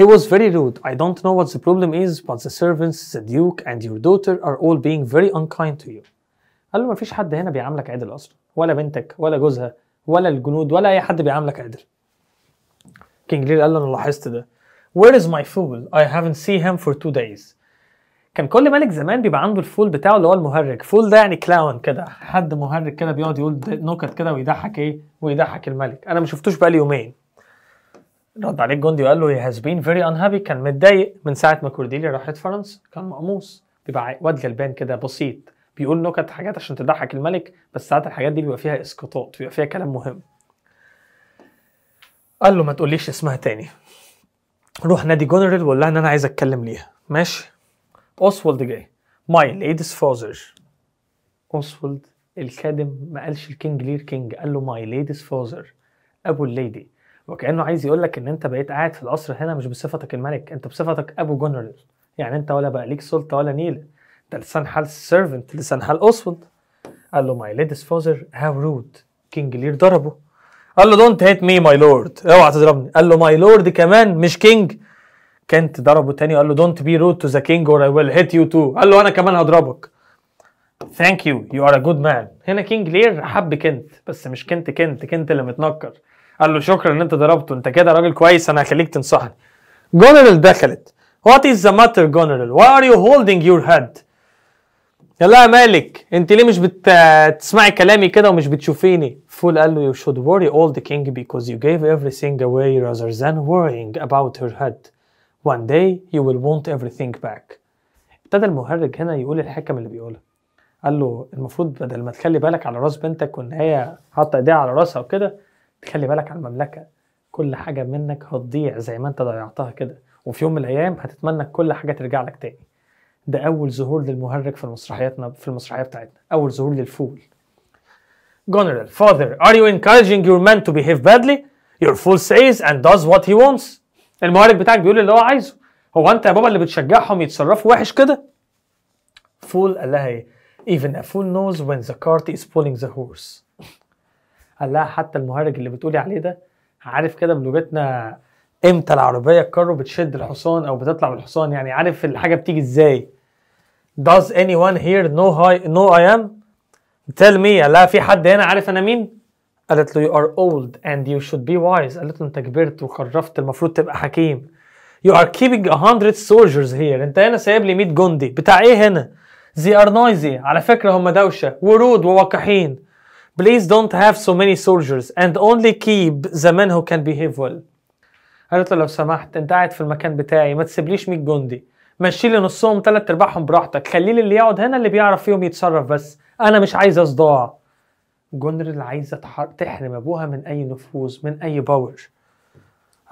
He was very rude. I don't know what the problem is, but the servants, the duke, and your daughter are all being very unkind to you. قال له مفيش حد هنا بيعاملك عدل اصلا، ولا بنتك، ولا جوزها، ولا الجنود، ولا اي حد بيعاملك عدل. كينج لير قال له انا لاحظت ده. Where is my fool? I haven't seen him for two days. كان كل ملك زمان بيبقى عنده الفول بتاعه اللي هو المهرج، فول ده يعني كلاون كده، حد مهرج كده بيقعد يقول نكت كده ويضحك ايه؟ ويضحك الملك، أنا ما شفتوش بقالي يومين. رد عليه الجندي وقال له he has been very unhappy كان متضايق من ساعة ما كورديليا راحت فرنسا، كان مقموص، بيبقى واد جلبان كده بسيط، بيقول نكت حاجات عشان تضحك الملك، بس ساعات الحاجات دي بيبقى فيها اسقاطات، بيبقى فيها كلام مهم. قال له ما تقوليش اسمها تاني روح نادي جونرال وقول لها ان انا عايز اتكلم ليها ماشي اوسولد جاي ماي ليديز فازر اوسولد الخادم ما قالش الكينج لير كينج قال له ماي ليديز فازر ابو الليدي وكانه عايز يقول لك ان انت بقيت قاعد في القصر هنا مش بصفتك الملك انت بصفتك ابو جنرال يعني انت ولا بقى ليك سلطه ولا نيله انت لسان حال سيرفنت لسان حال اوسولد قال له ماي ليديز فازر هاو رود كينج لير ضربه قال له دونت هيت مي ماي لورد اوعى تضربني قال له ماي لورد كمان مش كينج كانت ضربه تاني وقال له دونت بي رود تو ذا كينج اور اي ويل هيت يو تو قال له انا كمان هضربك ثانك يو يو ار ا جود مان هنا كينج لير حب كنت بس مش كنت كنت كنت اللي متنكر قال له شكرا ان انت ضربته انت كده راجل كويس انا هخليك تنصحني جونرال دخلت وات از ذا ماتر جونرال واي ار يو هولدنج يور هيد يلا يا مالك انت ليه مش بتسمعي كلامي كده ومش بتشوفيني فول قال له you should worry all the king because you gave everything away rather than worrying about her head one day you will want everything back ابتدى المهرج هنا يقول الحكم اللي بيقوله قال له المفروض بدل ما تخلي بالك على راس بنتك وان هي حاطه ايديها على راسها وكده تخلي بالك على المملكه كل حاجه منك هتضيع زي ما انت ضيعتها كده وفي يوم من الايام هتتمنى كل حاجه ترجع لك تاني ده اول ظهور للمهرج في المسرحياتنا في المسرحيه بتاعتنا اول ظهور للفول جنرال father are you encouraging your man to behave badly your fool says and does what he wants المهرج بتاعك بيقول اللي هو عايزه هو انت يا بابا اللي بتشجعهم يتصرفوا وحش كده فول قال لها ايه even a fool knows when the cart is pulling the horse قال لها حتى المهرج اللي بتقولي عليه ده عارف كده بلغتنا امتى العربيه الكارو بتشد الحصان او بتطلع بالحصان يعني عارف الحاجه بتيجي ازاي Does anyone here know who I, know I am? Tell me لا في حد هنا عارف أنا مين؟ قالت له you are old and you should be wise قالت له أنت كبرت وخرفت المفروض تبقى حكيم You are keeping a hundred soldiers here أنت هنا سايب لي 100 جندي بتاع إيه هنا؟ They are noisy على فكرة هم دوشة ورود ووقحين. Please don't have so many soldiers and only keep the men who can behave well قالت له لو سمحت انت قاعد في المكان بتاعي ما تسيبليش 100 جندي مشي لي نصهم ثلاث ارباعهم براحتك خلي لي اللي يقعد هنا اللي بيعرف فيهم يتصرف بس انا مش عايزه صداع جنرل عايزه تحرم ابوها من اي نفوذ من اي باور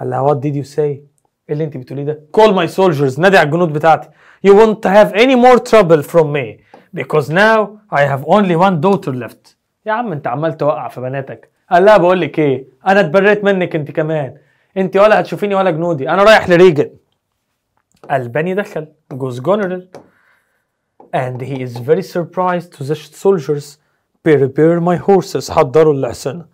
قال لها وات ديد يو ساي ايه اللي انت بتقوليه ده كول ماي سولجرز نادي على الجنود بتاعتي يو وونت هاف اني مور ترابل فروم مي بيكوز ناو اي هاف اونلي وان دوتر ليفت يا عم انت عمال توقع في بناتك قال لها بقول لك ايه انا اتبريت منك انت كمان انت ولا هتشوفيني ولا جنودي انا رايح لريجن الباني دخل goes general and he is very surprised to the soldiers prepare my horses حضروا الحصنة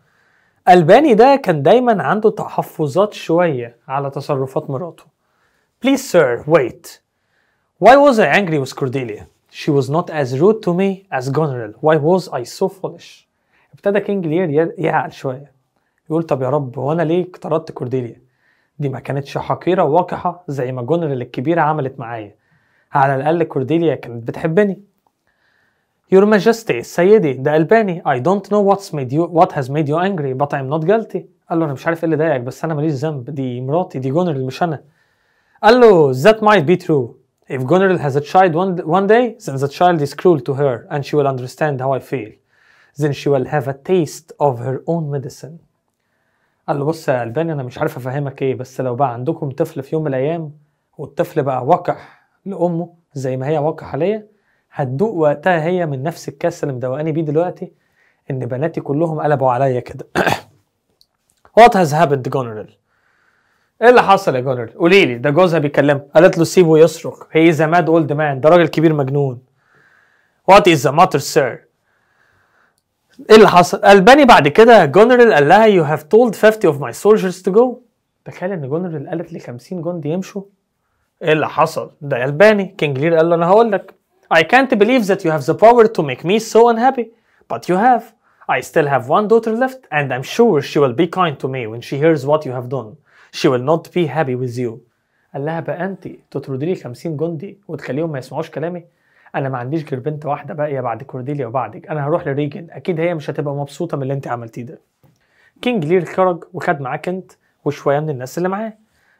الباني ده كان دايما عنده تحفظات شوية على تصرفات مراته Please sir wait Why was I angry with Cordelia? She was not as rude to me as Goneril. Why was I so foolish? ابتدى كينج لير يعقل شوية يقول طب يا رب هو أنا ليه اقترضت كورديليا؟ دي ما كانتش حقيرة وقحة زي ما جونرل الكبيرة عملت معايا على الأقل كورديليا كانت بتحبني Your Majesty سيدي ده ألباني I don't know what's made you what has made you angry but I'm not guilty قال له أنا مش عارف إيه اللي ضايقك بس أنا ماليش ذنب دي مراتي دي جونرل مش أنا قال له that might be true if Goneril has a child one, one day then the child is cruel to her and she will understand how I feel then she will have a taste of her own medicine قال له بص يا الباني انا مش عارف افهمك ايه بس لو بقى عندكم طفل في يوم من الايام والطفل بقى وقح لامه زي ما هي وقح عليا هتدوق وقتها هي من نفس الكاس اللي مدوقاني بيه دلوقتي ان بناتي كلهم قلبوا عليا كده وات [COUGHS] هاز happened جنرال؟ ايه اللي حصل يا جنرال؟ قولي لي ده جوزها بيكلمها قالت له سيبه يصرخ هي از ماد اولد مان ده راجل كبير مجنون وات از ذا ماتر سير ايه اللي حصل؟ الباني بعد كده جنرال قال لها يو هاف تولد 50 اوف ماي سولجرز تو جو تخيل ان جنرال قالت لي 50 جندي يمشوا ايه اللي حصل؟ ده الباني كينج لير قال له انا هقول لك I can't believe that you have the power to make me so unhappy but you have I still have one daughter left and I'm sure she will be kind to me when she hears what you have done she will not be happy with you قال لها بقى انت تطردي لي 50 جندي وتخليهم ما يسمعوش كلامي انا ما عنديش غير بنت واحده باقيه بعد كورديليا وبعدك انا هروح لريجن اكيد هي مش هتبقى مبسوطه من اللي انت عملتيه ده كينج لير خرج وخد معاه كنت وشويه من الناس اللي معاه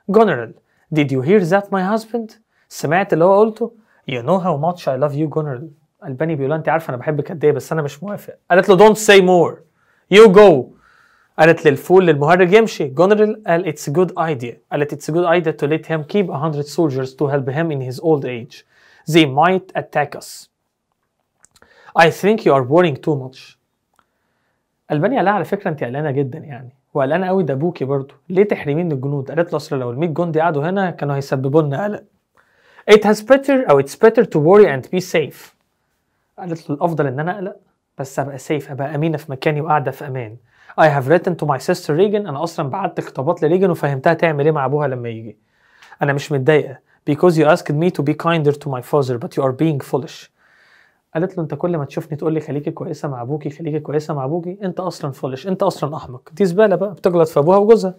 جونرال did you hear that my husband سمعت اللي هو قلته you know how much I love you جونرال الباني بيقول انت عارفه انا بحبك قد ايه بس انا مش موافق قالت له don't say more you go قالت للفول للمهرج يمشي جونرال قال it's a good idea قالت it's a good idea to let him keep 100 soldiers to help him in his old age They might attack us. I think you are worrying too much. ألبانيا لا على فكرة أنت قلقانة جدا يعني وقلقانة قوي ده أبوكي برضه ليه تحرمين الجنود؟ قالت له أصل لو ال 100 جندي قعدوا هنا كانوا هيسببوا لنا قلق. It has better أو it's better to worry and be safe. قالت له الأفضل إن أنا أقلق بس أبقى safe أبقى أمينة في مكاني وقاعدة في أمان. I have written to my sister Regan أنا أصلا بعت خطابات لريجن وفهمتها تعمل إيه مع أبوها لما يجي. أنا مش متضايقة because you asked me to be kinder to my father but you are being foolish قالت له انت كل ما تشوفني تقول لي خليكي كويسه مع ابوكي خليكي كويسه مع ابوكي انت اصلا فولش انت اصلا احمق دي زباله بقى بتغلط في ابوها وجوزها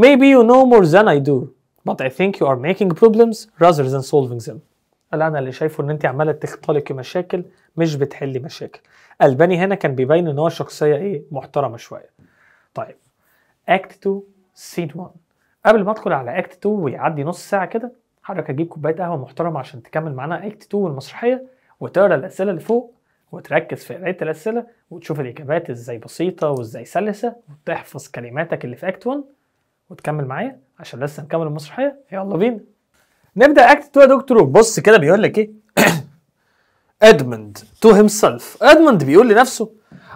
maybe you know more than I do but I think you are making problems rather than solving them قال انا اللي شايفه ان انت عماله تختلقي مشاكل مش بتحلي مشاكل الباني هنا كان بيبين ان هو شخصيه ايه محترمه شويه طيب act 2 scene 1 قبل ما ادخل على act 2 ويعدي نص ساعه كده حضرتك اجيب كوبايه قهوه محترمه عشان تكمل معانا اكت 2 والمسرحيه وتقرا الاسئله اللي فوق وتركز في قرايه الاسئله وتشوف الاجابات ازاي بسيطه وازاي سلسه وتحفظ كلماتك اللي في اكت 1 وتكمل معايا عشان لسه نكمل المسرحيه يلا بينا نبدا اكت 2 يا دكتور بص كده بيقول لك ايه ادموند [COUGHS] تو himself ادموند بيقول لنفسه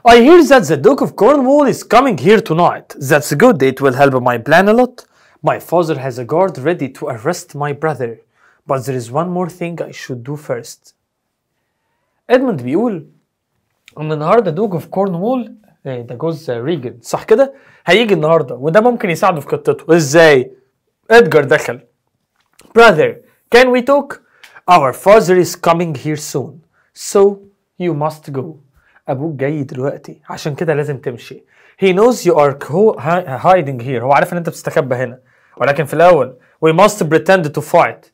I hear that the Duke of Cornwall is coming here tonight. That's good. It will help my plan a lot. My father has a guard ready to arrest my brother, but there is one more thing I should do first. ادموند بيقول ان النهارده دوج اوف كورنوول ده جوز ريجن صح كده هيجي النهارده وده ممكن يساعده في خطته ازاي ادجار دخل brother can we talk our father is coming here soon so you must go ابوك جاي دلوقتي عشان كده لازم تمشي he knows you are hiding here هو عارف ان انت بتستخبى هنا ولكن في الاول وي ماست pretend تو فايت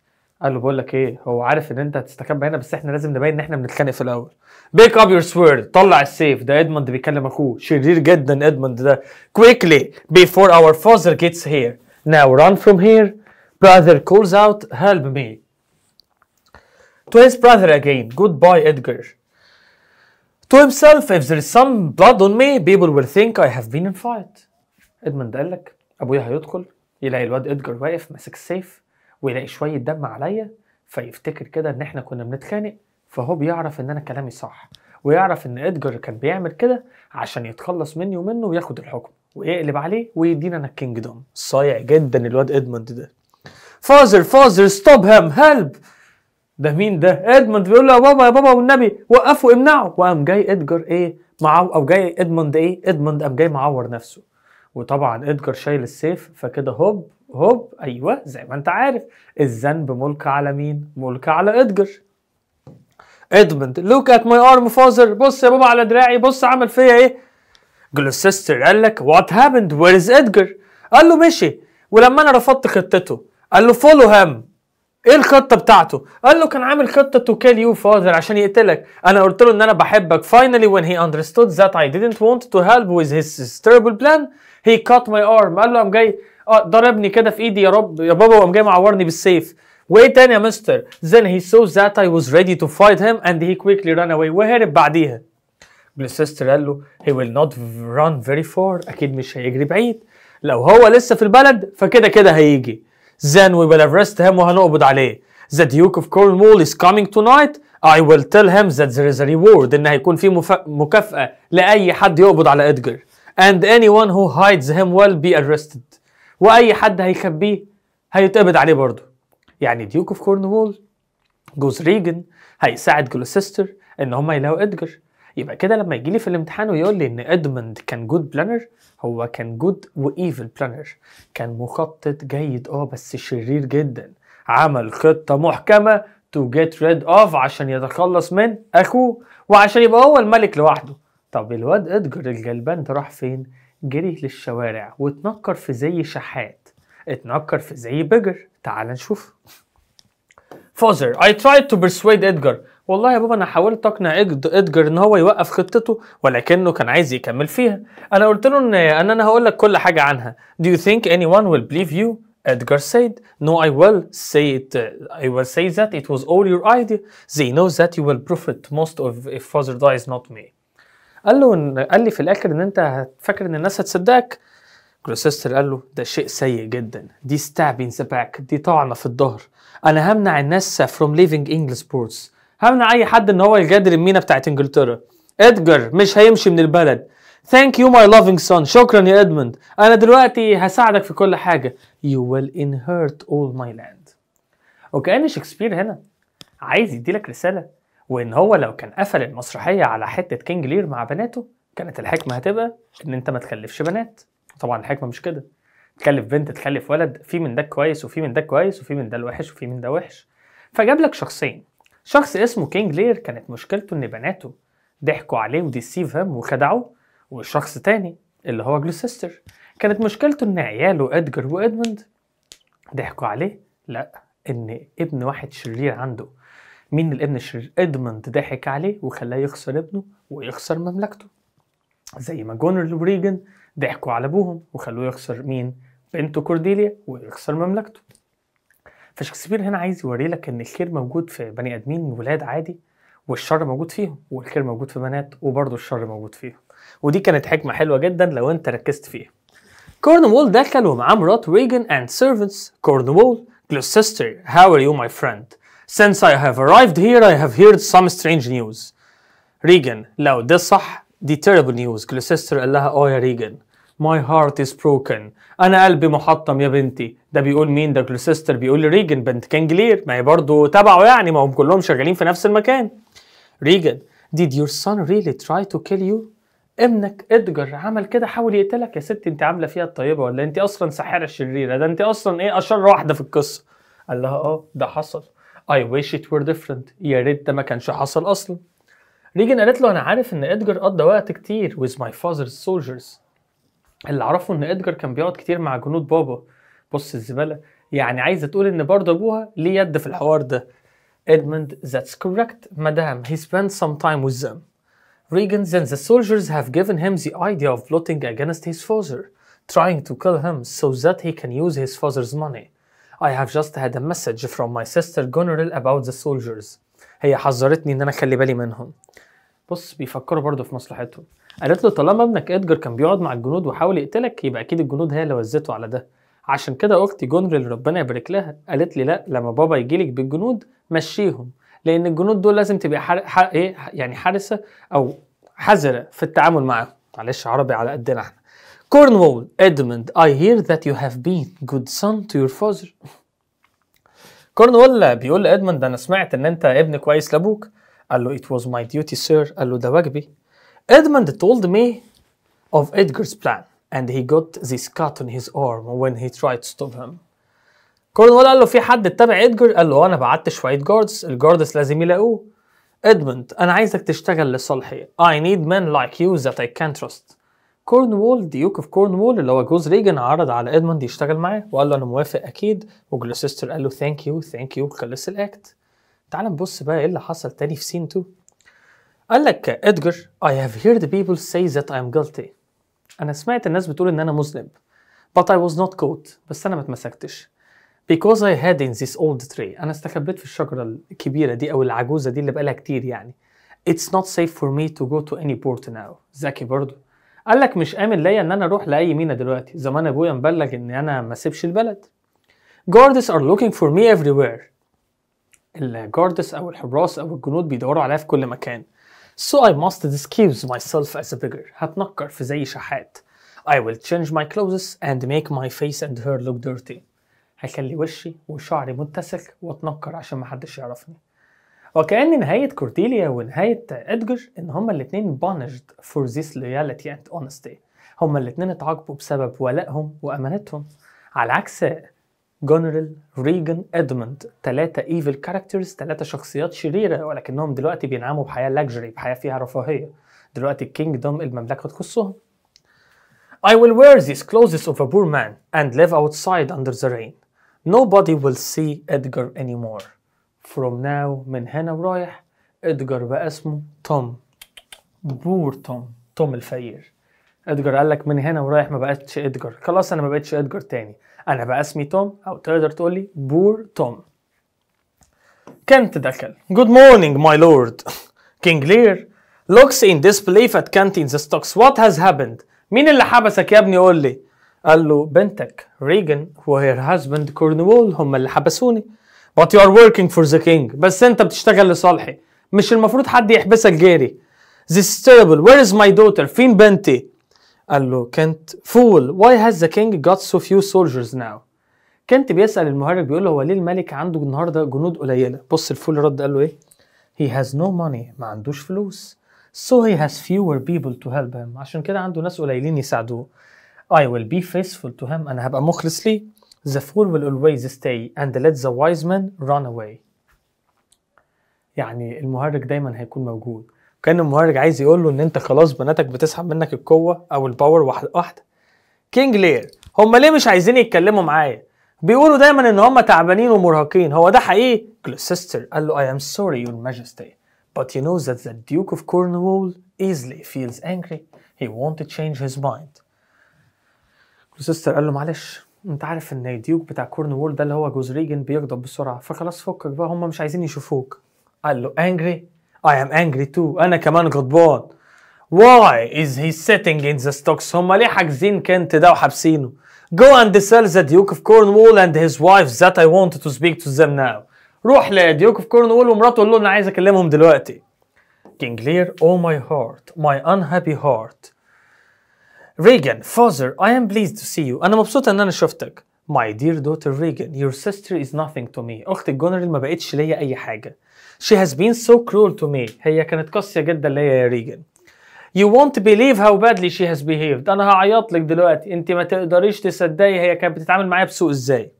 قال له بقول لك ايه هو عارف ان انت هتستخبى هنا بس احنا لازم نبين ان احنا بنتخانق في الاول بيك اب يور سورد طلع السيف ده ادموند بيكلم اخوه شرير جدا ادموند ده quickly before our father gets here now run from here brother calls out help me to his brother again goodbye ادجر to himself if there is some blood on me people will think I have been in fight ادموند قال لك ابويا هيدخل يلاقي الواد ادجار واقف ماسك السيف ويلاقي شويه دم عليا فيفتكر كده ان احنا كنا بنتخانق فهو بيعرف ان انا كلامي صح ويعرف ان ادجار كان بيعمل كده عشان يتخلص مني ومنه وياخد الحكم ويقلب عليه ويدينا انا الكينجدوم صايع جدا الواد ادموند ده فازر فازر ستوب هام هلب ده مين ده ادموند بيقول له يا بابا يا بابا والنبي وقفوا امنعوا وقام جاي ادجار ايه معو او جاي ادموند ايه ادموند قام جاي معور نفسه وطبعا ادجار شايل السيف فكده هوب هوب ايوه زي ما انت عارف الذنب ملك على مين ملك على ادجار ادمند لوك ات ماي ارم فازر بص يا بابا على دراعي بص عمل فيا ايه جلوسيستر قال لك وات هابند وير از ادجار قال له مشي ولما انا رفضت خطته قال له فولو هام ايه الخطه بتاعته قال له كان عامل خطه تو كيل يو فاذر عشان يقتلك انا قلت له ان انا بحبك فاينلي when he understood that I didn't want to help with his terrible plan هي كات ماي ارم قال له قام جاي آه، ضربني كده في ايدي يا رب يا بابا وقام جاي معورني بالسيف وايه تاني يا مستر then he saw that I was ready to fight him and he quickly ran away وهرب بعديها السيستر قال له he will not run very far اكيد مش هيجري بعيد لو هو لسه في البلد فكده كده هيجي then we will arrest him وهنقبض عليه the duke of Cornwall is coming tonight I will tell him that there is a reward ان هيكون في مكافأة لأي حد يقبض على إدجر and anyone who hides him will be arrested واي حد هيخبيه هيتقبض عليه برضه يعني ديوك اوف كورنوول جوز ريجن هيساعد جلوسيستر ان هم يلاقوا ادجر يبقى كده لما يجي لي في الامتحان ويقول لي ان ادموند كان جود بلانر هو كان جود وايفل بلانر كان مخطط جيد اه بس شرير جدا عمل خطه محكمه تو جيت ريد اوف عشان يتخلص من اخوه وعشان يبقى هو الملك لوحده طب الواد ادجر الجلبان ده راح فين؟ جري للشوارع واتنكر في زي شحات اتنكر في زي بجر تعال نشوف Father, I tried to persuade Edgar. والله يا بابا انا حاولت اقنع ادجر ان هو يوقف خطته ولكنه كان عايز يكمل فيها انا قلت له ان انا هقول لك كل حاجه عنها do you think anyone will believe you Edgar said, No, I will say it. I will say that it was all your idea. They know that you will profit most of if father dies, not me. قال له إن قال لي في الاخر ان انت فاكر ان الناس هتصدقك جلوسيستر قال له ده شيء سيء جدا دي ستاب ان ذا باك دي طعنه في الظهر انا همنع الناس فروم ليفنج انجلش بورتس همنع اي حد ان هو يجادل المينا بتاعت انجلترا ادجر مش هيمشي من البلد ثانك يو ماي لافينج سون شكرا يا ادموند انا دلوقتي هساعدك في كل حاجه يو ويل inherit اول ماي لاند وكأن شكسبير هنا عايز يديلك رساله وان هو لو كان قفل المسرحيه على حته كينج لير مع بناته كانت الحكمه هتبقى ان انت ما تخلفش بنات طبعا الحكمه مش كده تكلف بنت تخلف ولد في من ده كويس وفي من ده كويس وفي من ده الوحش وفي من ده وحش فجاب لك شخصين شخص اسمه كينج لير كانت مشكلته ان بناته ضحكوا عليه وديسيفهم وخدعوه والشخص تاني اللي هو جلوسيستر كانت مشكلته ان عياله ادجر وادموند ضحكوا عليه لا ان ابن واحد شرير عنده مين الابن الشرير ادموند ضحك عليه وخلاه يخسر ابنه ويخسر مملكته زي ما جونر وريجن ضحكوا على ابوهم وخلوه يخسر مين بنته كورديليا ويخسر مملكته فشكسبير هنا عايز يوري لك ان الخير موجود في بني ادمين ولاد عادي والشر موجود فيهم والخير موجود في بنات وبرضه الشر موجود فيهم ودي كانت حكمه حلوه جدا لو انت ركزت فيها كورنوول دخل ومعاه مرات ريجن اند سيرفنتس كورنوول جلوستر هاو ار يو ماي فريند Since I have arrived here, I have heard some strange news. Regan, لو ده صح دي terrible news كلوسيستر قال لها اه يا ريجن My heart is broken أنا قلبي محطم يا بنتي ده بيقول مين ده كلوسيستر بيقول ريجن بنت كانجلير ما هي برضه تبعه يعني ما هم كلهم شغالين في نفس المكان ريجن Did your son really try to kill you? ابنك ادجر عمل كده حاول يقتلك يا ستي انت عامله فيها الطيبه ولا انت اصلا ساحره شريره ده انت اصلا ايه اشر واحده في القصه قال لها اه ده حصل I wish it were different يا ريت ده ما كانش حصل أصلا ريجن قالت له أنا عارف إن إدجار قضى وقت كتير with my father's soldiers اللي عرفه إن إدجار كان بيقعد كتير مع جنود بابا بص الزبالة يعني عايزة تقول إن برضه أبوها ليه يد في الحوار ده Edmund that's correct madam he spent some time with them Regan and the soldiers have given him the idea of plotting against his father, trying to kill him so that he can use his father's money. I have just had a message from my sister Gunnaril about the soldiers هي حذرتني ان انا اخلي بالي منهم بص بيفكروا برضه في مصلحتهم قالت له طالما ابنك ادجر كان بيقعد مع الجنود وحاول يقتلك يبقى اكيد الجنود هي اللي وزته على ده عشان كده اختي جونريل ربنا يبارك لها قالت لي لا لما بابا يجيلك بالجنود مشيهم لان الجنود دول لازم تبقى حر... حر... ايه يعني حارسه او حذره في التعامل معاهم معلش عربي على قدنا احنا Cornwall, Edmund, I hear that you have been good son to your father. Cornwall, بيقول لإدموند أنا سمعت إن أنت ابن كويس لأبوك قال له it was my duty sir قال له ده واجبي told me of Edgar's plan and he got this cut on his arm when he tried to stop him Cornwall, قال له في حد اتبع إدجر قال له أنا بعت شوية جاردز الجاردز لازم يلاقوه إدموند أنا عايزك تشتغل لصالحي I need men like you that I can trust كورنوول ديوك اوف كورنوول اللي هو جوز ريجن عرض على ادموند يشتغل معاه وقال له انا موافق اكيد وجلوسيستر قال له ثانك يو ثانك يو خلص الاكت تعال نبص بقى ايه اللي حصل تاني في سين 2 قال لك ادجر I have heard people say that ام guilty انا سمعت الناس بتقول ان انا مذنب but I was not caught بس انا ما اتمسكتش because I had in this old tree انا استخبيت في الشجره الكبيره دي او العجوزه دي اللي بقالها كتير يعني it's not safe for me to go to any port now ذكي برضه قال لك مش امن ليا ان انا اروح لاي مينا دلوقتي زمان ابويا مبلغ ان انا ما اسيبش البلد guards are looking for me everywhere الجاردس او الحراس او الجنود بيدوروا عليا في كل مكان so I must disguise myself as a beggar هتنكر في زي شحات I will change my clothes and make my face and hair look dirty هخلي وشي وشعري متسخ واتنكر عشان محدش يعرفني وكأن نهاية كورتيليا ونهاية إدجر إن هما الاتنين بانجد فور ذيس loyalty and honesty هما الاتنين اتعاقبوا بسبب ولائهم وأمانتهم على عكس جونرال ريجن ادموند تلاتة ايفل كاركترز تلاتة شخصيات شريرة ولكنهم دلوقتي بينعموا بحياة لاكجري بحياة فيها رفاهية دلوقتي الكينجدوم المملكة تخصهم I will wear these clothes of a poor man and live outside under the rain. Nobody will see Edgar anymore. فروم ناو من هنا ورايح ادجر بقى اسمه توم بور توم توم الفقير ادجر قال لك من هنا ورايح ما بقتش ادجر خلاص انا ما بقتش ادجر تاني انا بقى اسمي توم او تقدر تقول لي بور توم كنت دخل جود مورنينج ماي لورد كينج لير looks in disbelief at Canteen ذا stocks. What has happened? مين اللي حبسك يا ابني قول لي؟ قال له بنتك ريجن وهير هازبند كورنوول هم اللي حبسوني. But you are working for the king. بس انت بتشتغل لصالحي مش المفروض حد يحبسك جاري This is terrible where is my daughter فين بنتي قال له كنت فول why has the king got so few soldiers now كنت بيسأل المهرج بيقول له هو ليه الملك عنده النهارده جنود قليلة بص الفول رد قال له ايه he has no money ما عندوش فلوس so he has fewer people to help him عشان كده عنده ناس قليلين يساعدوه I will be faithful to him أنا هبقى مخلص ليه The fool will always stay and let the wise man run away. يعني المهرج دايما هيكون موجود كان المهرج عايز يقول له ان انت خلاص بناتك بتسحب منك القوه او الباور واحده واحده كينج لير هم ليه مش عايزين يتكلموا معايا بيقولوا دايما ان هم تعبانين ومرهقين هو ده حقيقي كلوسستر قال له I am sorry your majesty but you know that the duke of cornwall easily feels angry he won't change his mind كلوسستر قال له معلش انت عارف ان الديوك بتاع كورن وول ده اللي هو جوز ريجن بيغضب بسرعه فخلاص فكك بقى هم مش عايزين يشوفوك قال له انجري اي ام انجري تو انا كمان غضبان واي از هي سيتنج ان ذا ستوكس هم ليه حاجزين كنت ده وحابسينه Go and sell the Duke of Cornwall and his wife that I want to speak to them now روح لديوك اوف كورنوول ومراته قول له انا عايز اكلمهم دلوقتي كينج لير او ماي هارت ماي unhappy هارت Regan, father, I am pleased to see you. أنا مبسوط إن أنا شفتك. My dear daughter Regan, your sister is nothing to me. أختي الجنرال ما بقتش ليا أي حاجة. She has been so cruel to me. هي كانت قاسية جدا ليا يا ريجن. You won't believe how badly she has behaved. أنا هعيط لك دلوقتي. أنت ما تقدريش تصدقي هي كانت بتتعامل معايا بسوء إزاي.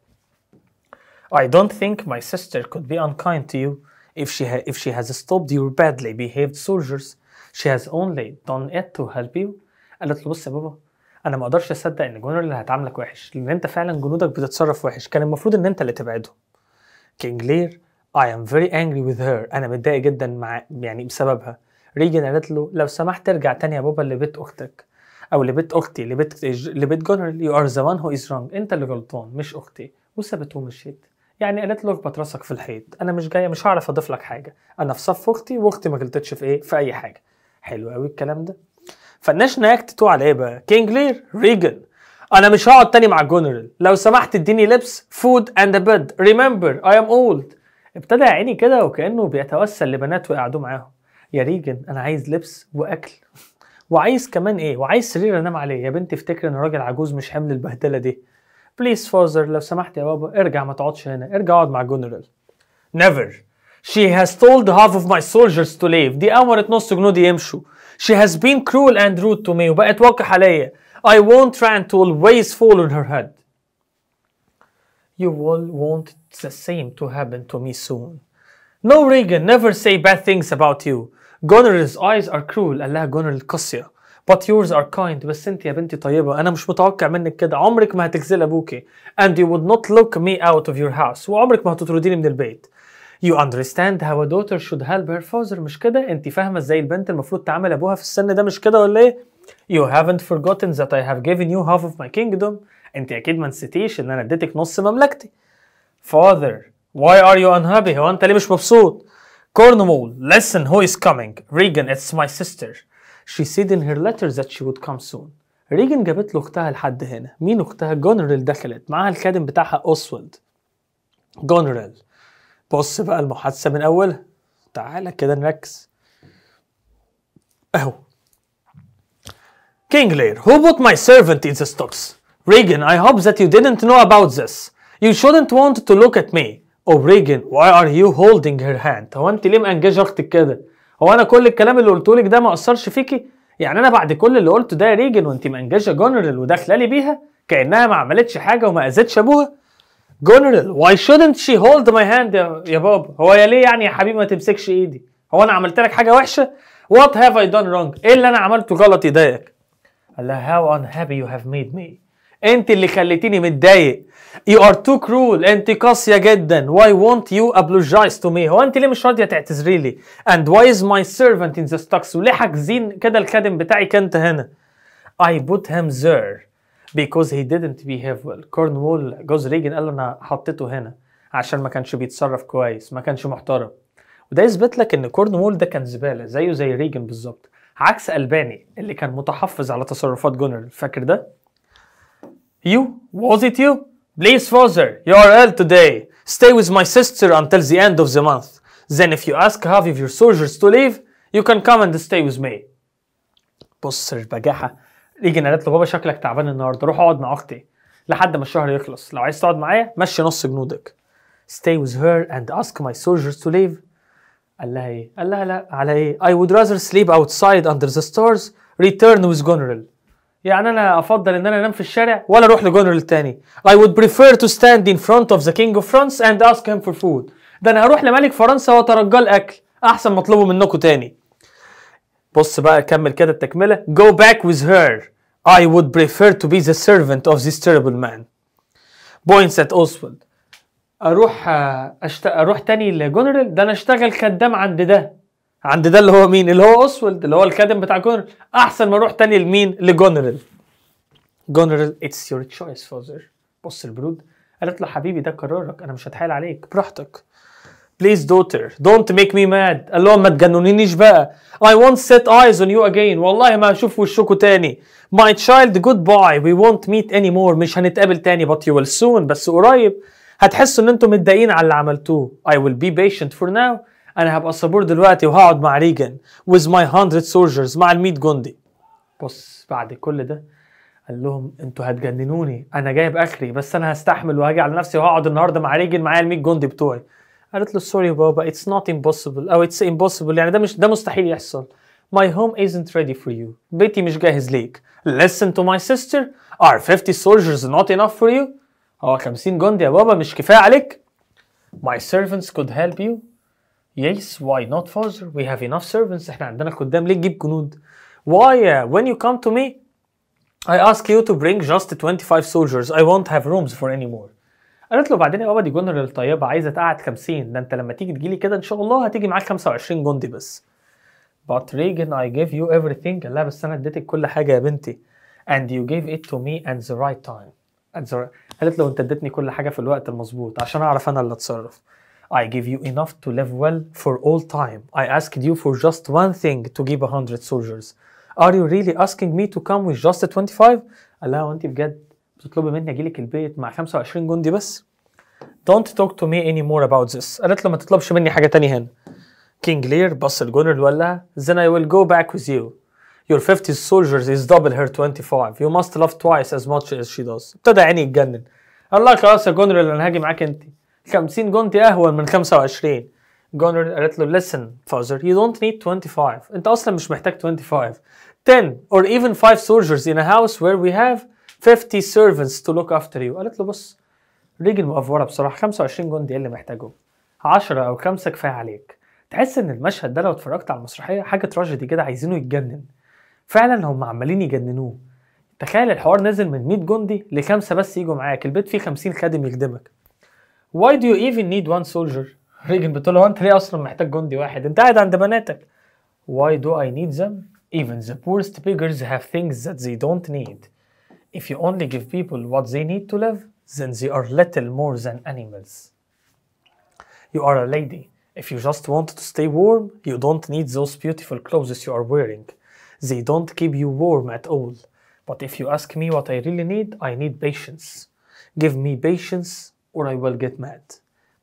I don't think my sister could be unkind to you if she if she has stopped your badly behaved soldiers. She has only done it to help you. قالت له بص يا بابا انا ما اقدرش اصدق ان جنرال اللي هتعاملك وحش لان انت فعلا جنودك بتتصرف وحش كان المفروض ان انت اللي تبعده لير I am very angry with her أنا متضايق جدا مع يعني بسببها ريجن قالت له لو سمحت ارجع تاني يا بابا لبيت أختك أو لبيت أختي لبيت لبيت جنرال يو ار ذا وان هو از رونج أنت اللي غلطان مش أختي وسابته ومشيت يعني قالت له اربط راسك في الحيط أنا مش جاية مش هعرف أضيف لك حاجة أنا في صف أختي وأختي ما غلطتش في إيه في أي حاجة حلو قوي الكلام ده فالناشن اكت تو على ايه بقى كينج لير ريجن انا مش هقعد تاني مع الجنرال لو سمحت اديني لبس فود اند بيد ريمبر اي ام اولد ابتدى عيني كده وكانه بيتوسل لبنات ويقعدوا معاهم يا ريجن انا عايز لبس واكل وعايز كمان ايه وعايز سرير انام عليه يا بنتي افتكر ان راجل عجوز مش حمل البهدله دي بليز فوزر لو سمحت يا بابا ارجع ما تقعدش هنا ارجع اقعد مع الجنرال نيفر She has told half of my soldiers to leave دي أمرت نص جنودي يمشوا She has been cruel and rude to me at واقح عليا. I won't rant will always fall on her head. You will want the same to happen to me soon. No Regan, never say bad things about you. Goner's eyes are cruel الله جونر القاسية but yours are kind بس انت يا بنتي طيبة أنا مش متوقع منك كده عمرك ما هتغزل أبوكي and you would not lock me out of your house وعمرك ما هتطرديني من البيت You understand how a daughter should help her father مش كده؟ أنت فاهمة إزاي البنت المفروض تعامل أبوها في السن ده مش كده ولا إيه؟ You haven't forgotten that I have given you half of my kingdom أنت أكيد ما نسيتيش إن أنا اديتك نص مملكتي. Father, why are you unhappy؟ هو أنت ليه مش مبسوط؟ Cornwall, listen who is coming. Regan, it's my sister. She said in her letter that she would come soon. ريجن جابت له اختها لحد هنا مين اختها جونريل دخلت معاها الخادم بتاعها اوسوالد جونريل بص بقى المحادثة من أولها تعالى كده نركز أهو King Lear, who bought my servant in the stocks? Regan, I hope that you didn't know about this. You shouldn't want to look at me. Oh Regan, why are you holding her hand? هو أنت ليه مأنججة أختك كده؟ هو أنا كل الكلام اللي قلته لك ده ما أثرش فيكي؟ يعني أنا بعد كل اللي قلته ده يا ريجن وأنت مأنججة جنرال وداخلة لي بيها كأنها ما عملتش حاجة وما أذتش أبوها؟ جنرال واي شودنت شي هولد ماي هاند يا بابا هو يا ليه يعني يا حبيبي ما تمسكش ايدي هو انا عملت لك حاجه وحشه وات هاف اي دون رونج ايه اللي انا عملته غلط يضايقك قال لها هاو ان هابي يو هاف ميد مي انت اللي خليتيني متضايق يو ار تو كرول انت قاسيه جدا واي وونت يو ابلوجايز تو مي هو انت ليه مش راضيه تعتذري لي اند واي از ماي سيرفنت ان ذا ستوكس وليه حاجزين كده الخادم بتاعي كانت هنا I put him there because he didn't behave well Cornwall جوز ريجن قال له انا حطيته هنا عشان ما كانش بيتصرف كويس ما كانش محترم وده يثبت لك ان كورنوول ده كان زباله زيه زي ريجن بالظبط عكس الباني اللي كان متحفظ على تصرفات جونر فاكر ده you was it you please father you are ill today stay with my sister until the end of the month then if you ask half of your soldiers to leave you can come and stay with me بص البجاحه يجي قالت له بابا شكلك تعبان النهارده روح اقعد مع اختي لحد ما الشهر يخلص لو عايز تقعد معايا مشي نص جنودك stay with her and ask my soldiers to leave قال لها ايه قال لها لا على ايه I would rather sleep outside under the stars return with general يعني انا افضل ان انا انام في الشارع ولا اروح لجنرال تاني I would prefer to stand in front of the king of France and ask him for food ده انا هروح لملك فرنسا واترجاه الاكل احسن مطلوبه منكم تاني بص بقى كمل كده التكمله go back with her I would prefer to be the servant of this terrible man points at Oswald اروح آه، أشت... اروح تاني لجنرال ده انا اشتغل خدام عند ده عند ده اللي هو مين اللي هو اوسولد اللي هو الخادم بتاع جنرال احسن ما اروح تاني لمين لجنرال جنرال اتس يور تشويس فازر بص البرود قالت له حبيبي ده قرارك انا مش هتحايل عليك براحتك Please daughter, don't make me mad. قال لهم ما تجننينيش بقى. I won't set eyes on you again. والله ما هشوف وشكوا تاني. My child, goodbye. We won't meet anymore. مش هنتقابل تاني but you will soon. بس قريب هتحسوا ان انتم متضايقين على اللي عملتوه. I will be patient for now. انا هبقى صبور دلوقتي وهقعد مع ريجن with my 100 soldiers مع ال 100 جندي. بص بعد كل ده قال لهم انتوا هتجننوني انا جايب اخري بس انا هستحمل وهاجي على نفسي وهقعد النهارده مع ريجن معايا ال 100 جندي بتوعي. قالت له سوري بابا it's not impossible او oh, it's impossible يعني ده مش ده مستحيل يحصل my home isn't ready for you بيتي مش جاهز ليك listen to my sister are 50 soldiers not enough for you هو 50 جندي يا بابا مش كفايه عليك my servants could help you yes why not father we have enough servants احنا عندنا خدام ليه تجيب جنود why uh, when you come to me I ask you to bring just 25 soldiers I won't have rooms for any more قالت له بعدين يا بابا دي جنرال طيبه عايزه تقعد 50 ده انت لما تيجي تجيلي كده ان شاء الله هتيجي معاك 25 جندي بس But Regan I gave you everything قال لها بس انا اديتك كل حاجه يا بنتي and you gave it to me at the right time at the right. قالت له انت اديتني كل حاجه في الوقت المظبوط عشان اعرف انا اللي اتصرف I gave you enough to live well for all time. I asked you for just one thing to give a hundred soldiers. Are you really asking me to come with just 25? قال لها وانت بجد بتطلبي مني اجي لك البيت مع 25 جندي بس Don't talk to me anymore about this قالت له ما تطلبش مني حاجه تانية هنا كينج لير بص الجنرال ولا then I will go back with you Your 50 soldiers is double her 25 You must love twice as much as she does ابتدى عيني يتجنن قال لها خلاص يا جنرال انا هاجي معاك انت 50 جندي اهون من 25 جونر قالت له listen father you don't need 25 انت اصلا مش محتاج 25 10 or even 5 soldiers in a house where we have 50 servants to look after you قالت له بص رجل مقفوره بصراحه 25 جندي إيه اللي محتاجهم 10 او 5 كفايه عليك تحس ان المشهد ده لو اتفرجت على المسرحيه حاجه تراجيدي كده عايزينه يتجنن فعلا هم عمالين يجننوه تخيل الحوار نزل من 100 جندي لخمسه بس يجوا معاك البيت فيه 50 خادم يخدمك why do you even need one soldier ريجن بتقول له انت ليه اصلا محتاج جندي واحد انت قاعد عند بناتك why do i need them even the poorest beggars have things that they don't need If you only give people what they need to live, then they are little more than animals. You are a lady. If you just want to stay warm, you don't need those beautiful clothes you are wearing. They don't keep you warm at all. But if you ask me what I really need, I need patience. Give me patience or I will get mad.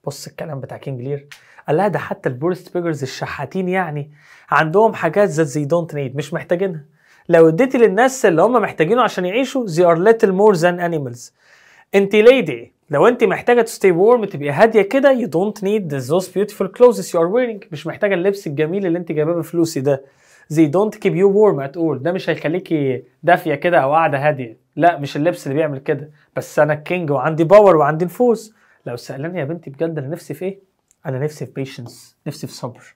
بص الكلام بتاع كينج لير قال ده حتى البورست بيجرز الشحاتين يعني عندهم حاجات that زي do need مش محتاجينها لو اديتي للناس اللي هم محتاجينه عشان يعيشوا they are little more than animals انت ليدي لو انت محتاجه to stay warm تبقي هاديه كده you don't need those beautiful clothes you are wearing مش محتاجه اللبس الجميل اللي انت جايباه بفلوسي ده they don't keep you warm at all ده مش هيخليكي دافيه كده او قاعده هاديه لا مش اللبس اللي بيعمل كده بس انا الكينج وعندي باور وعندي نفوذ لو سالاني يا بنتي بجد انا نفسي في ايه انا نفسي في بيشنس نفسي في صبر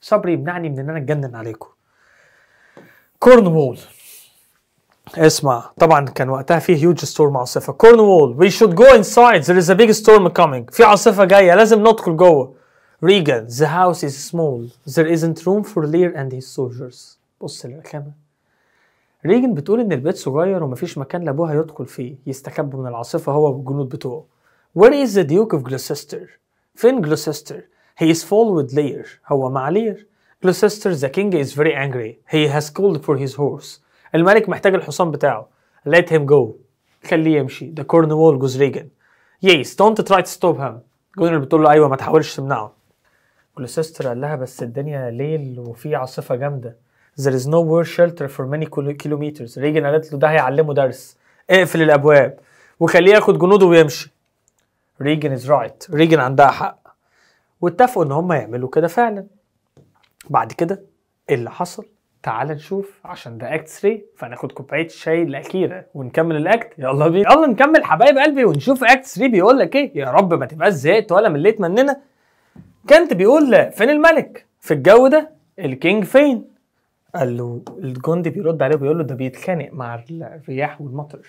صبر يمنعني من ان انا اتجنن عليكم كورنوول اسمع طبعا كان وقتها في هيوج ستورم عاصفه كورنوول وي شود جو انسايد ذير از ا بيج ستورم كامينج في عاصفه جايه لازم ندخل جوه ريجان ذا هاوس از سمول ذير ازنت روم فور لير اند هيز سولجرز بص للرخامه ريجن بتقول ان البيت صغير ومفيش مكان لابوها يدخل فيه يستكبوا من العاصفه هو والجنود بتوعه وير از ذا ديوك اوف جلوسستر فين جلوسستر هي از فول وذ لير هو مع لير Gloucester the king is very angry. He has called for his horse. الملك محتاج الحصان بتاعه. Let him go. خليه يمشي. The Cornwall goes Regan. Yes, don't try to stop him. جونر بتقول له ايوه ما تحاولش تمنعه. Gloucester قال لها بس الدنيا ليل وفي عاصفة جامدة. There is no war shelter for many kilometers. ريجن قالت له ده هيعلمه درس. اقفل الابواب وخليه ياخد جنوده ويمشي. ريجن is right. ريجن عندها حق. واتفقوا ان هم يعملوا كده فعلا. بعد كده اللي حصل تعال نشوف عشان ده اكت 3 فناخد كوبايه شاي الاخيره ونكمل الاكت يلا بينا يلا نكمل حبايب قلبي ونشوف اكت 3 بيقول لك ايه يا رب ما تبقاش زهقت ولا مليت مننا كانت بيقول لا فين الملك في الجو ده الكينج فين قال له الجندي بيرد عليه بيقول له ده بيتخانق مع الرياح والمطر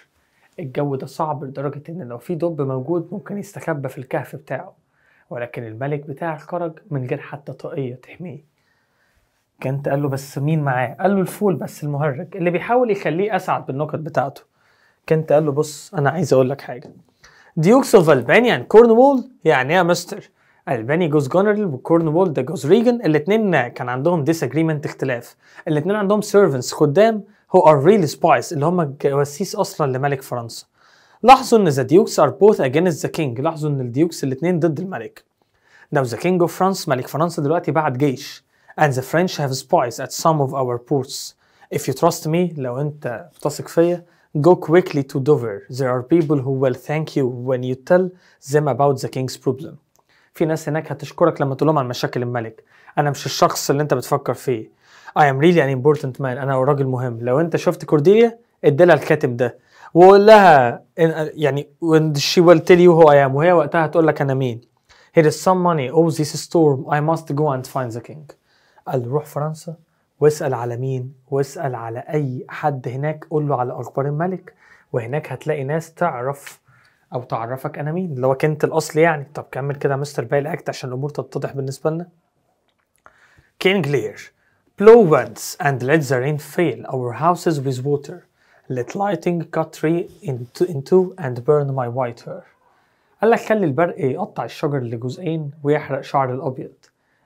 الجو ده صعب لدرجة إن لو في دب موجود ممكن يستخبى في الكهف بتاعه ولكن الملك بتاعك خرج من غير حتى طاقية تحميه كنت قال له بس مين معاه قال له الفول بس المهرج اللي بيحاول يخليه اسعد بالنكت بتاعته كنت قال له بص انا عايز اقول لك حاجه ديوكس اوف البانيا اند كورنوول يعني يا مستر الباني جوز جونرال وكورنوول ده جوز ريجن الاثنين كان عندهم ديس اجريمنت اختلاف الاثنين عندهم سيرفنتس خدام هو ار ريل سبايس اللي هم جواسيس اصلا لملك فرنسا لاحظوا ان ذا ديوكس ار بوث اجينست ذا كينج لاحظوا ان الديوكس الاثنين ضد الملك لو ذا كينج اوف فرانس ملك فرنسا دلوقتي بعت جيش and the French have spies at some of our ports. If you trust me, لو أنت بتثق فيا, go quickly to Dover. There are people who will thank you when you tell them about the king's problem. في ناس هناك هتشكرك لما تقول لهم عن مشاكل الملك. أنا مش الشخص اللي أنت بتفكر فيه. I am really an important man. أنا راجل مهم. لو أنت شفت كورديليا اديلها الكاتب ده. وقول لها يعني when she will tell you who I am وهي وقتها هتقول لك أنا مين. Here is some money. Oh, this storm. I must go and find the king. قال روح فرنسا واسال على مين واسال على اي حد هناك قول له على اخبار الملك وهناك هتلاقي ناس تعرف او تعرفك انا مين لو كنت الاصل يعني طب كمل كده مستر بايل اكت عشان الامور تتضح بالنسبه لنا كينج لير blow winds and let the rain fill our houses with water let lighting cut tree into, into and burn my white hair قال لك خلي البرق يقطع الشجر لجزئين ويحرق شعر الابيض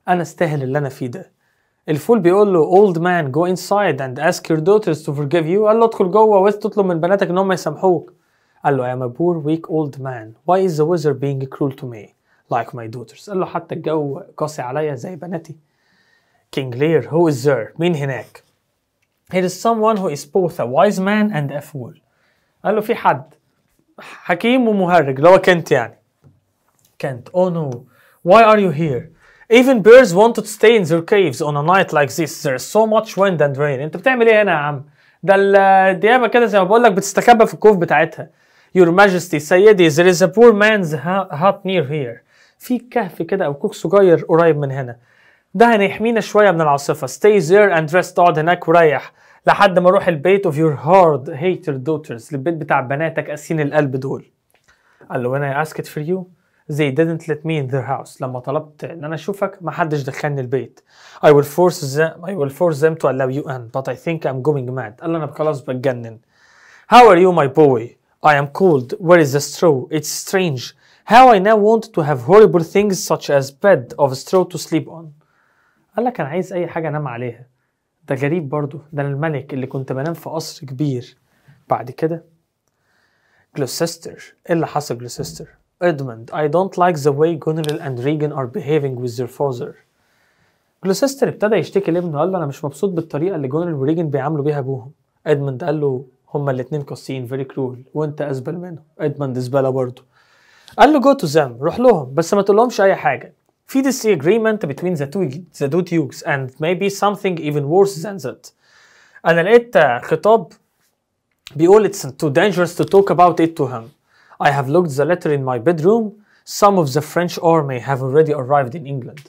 انا استاهل اللي انا فيه ده الفول بيقول له اولد مان جو انسايد اند اسك يور دوترز تو forgive يو قال له ادخل جوه وتطلب من بناتك ان هم يسامحوك قال له I am a poor weak old man why is the wizard being cruel to me like my daughters قال له حتى الجو قاسي عليا زي بناتي King Lear who is there مين هناك Here is someone who is both a wise man and a fool قال له في حد حكيم ومهرج اللي هو كنت يعني كنت oh no why are you here Even birds want to stay in their caves on a night like this. There is so much wind and rain. انت بتعمل ايه هنا يا عم؟ ده الديابة كده زي ما بقول لك بتستخبى في الكوف بتاعتها. Your Majesty سيدي there is a poor man's hut near here. في كهف كده او كوك صغير قريب من هنا. ده هيحمينا شوية من العاصفة. Stay there and rest اقعد هناك وريح لحد ما اروح البيت of your hard hater daughters للبيت بتاع بناتك قاسيين القلب دول. قال له when I ask it for you They didn't let me in their house. لما طلبت ان انا اشوفك ما حدش دخلني البيت. I will force them I will force them to allow you in but I think I'm going mad. قال انا خلاص بتجنن. How are you my boy? I am cold. Where is the straw? It's strange. How I now want to have horrible things such as bed of straw to sleep on. قال لك انا عايز اي حاجه انام عليها. ده غريب برضه ده انا الملك اللي كنت بنام في قصر كبير. بعد كده جلوسستر ايه اللي حصل جلوسستر؟ Edmund, I don't like the way Goneril and Regan are behaving with their father. جلوسيستر ابتدى يشتكي لابنه قال له انا مش مبسوط بالطريقه اللي جونر وريجن بيعاملوا بيها ابوهم ادموند قال له هما الاتنين قاسيين فيري كرول وانت ازبل منهم ادموند زباله برضه قال له جو تو زام روح لهم بس ما تقولهمش اي حاجه في ديس اجريمنت بين ذا تو ذا دو ديوكس اند maybe something even worse than that انا لقيت خطاب بيقول it's too dangerous to talk about it to him I have looked the letter in my bedroom. Some of the French army have already arrived in England.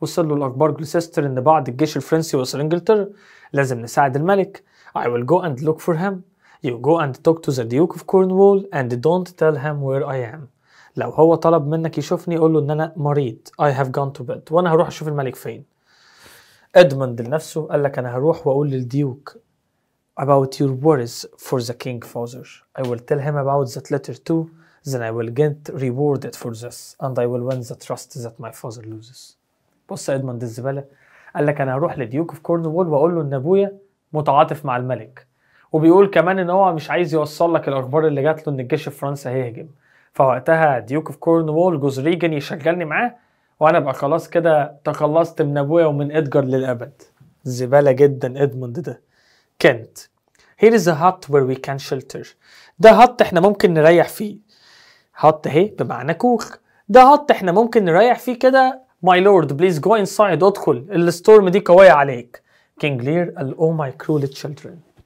وصل له الأخبار إن بعض الجيش الفرنسي وصل إنجلترا لازم نساعد الملك I will go and look for him You go and talk to the Duke of Cornwall and don't tell him where I am لو هو طلب منك يشوفني قول له إن أنا مريض I have gone to bed وأنا هروح أشوف الملك فين إدموند لنفسه قال لك أنا هروح وأقول للديوك about your worries for the king father. I will tell him about that letter too, then I will get rewarded for this, and I will win the trust that my father loses. بص ادموند الزباله قال لك انا هروح لديوك في كورنوول واقول له ان ابويا متعاطف مع الملك وبيقول كمان ان هو مش عايز يوصل لك الاخبار اللي جات له ان الجيش في فرنسا هيهجم فوقتها ديوك في كورنوول جوز ريجن يشغلني معاه وانا ابقى خلاص كده تخلصت من ابويا ومن ادجار للابد زباله جدا ادموند ده كنت Here is a hut where we can shelter ده هط احنا ممكن نريح فيه هط اهي بمعنى كوخ ده هط احنا ممكن نريح فيه كده My lord please go inside ادخل الستورم دي قوية عليك king lear قال oh my cruel children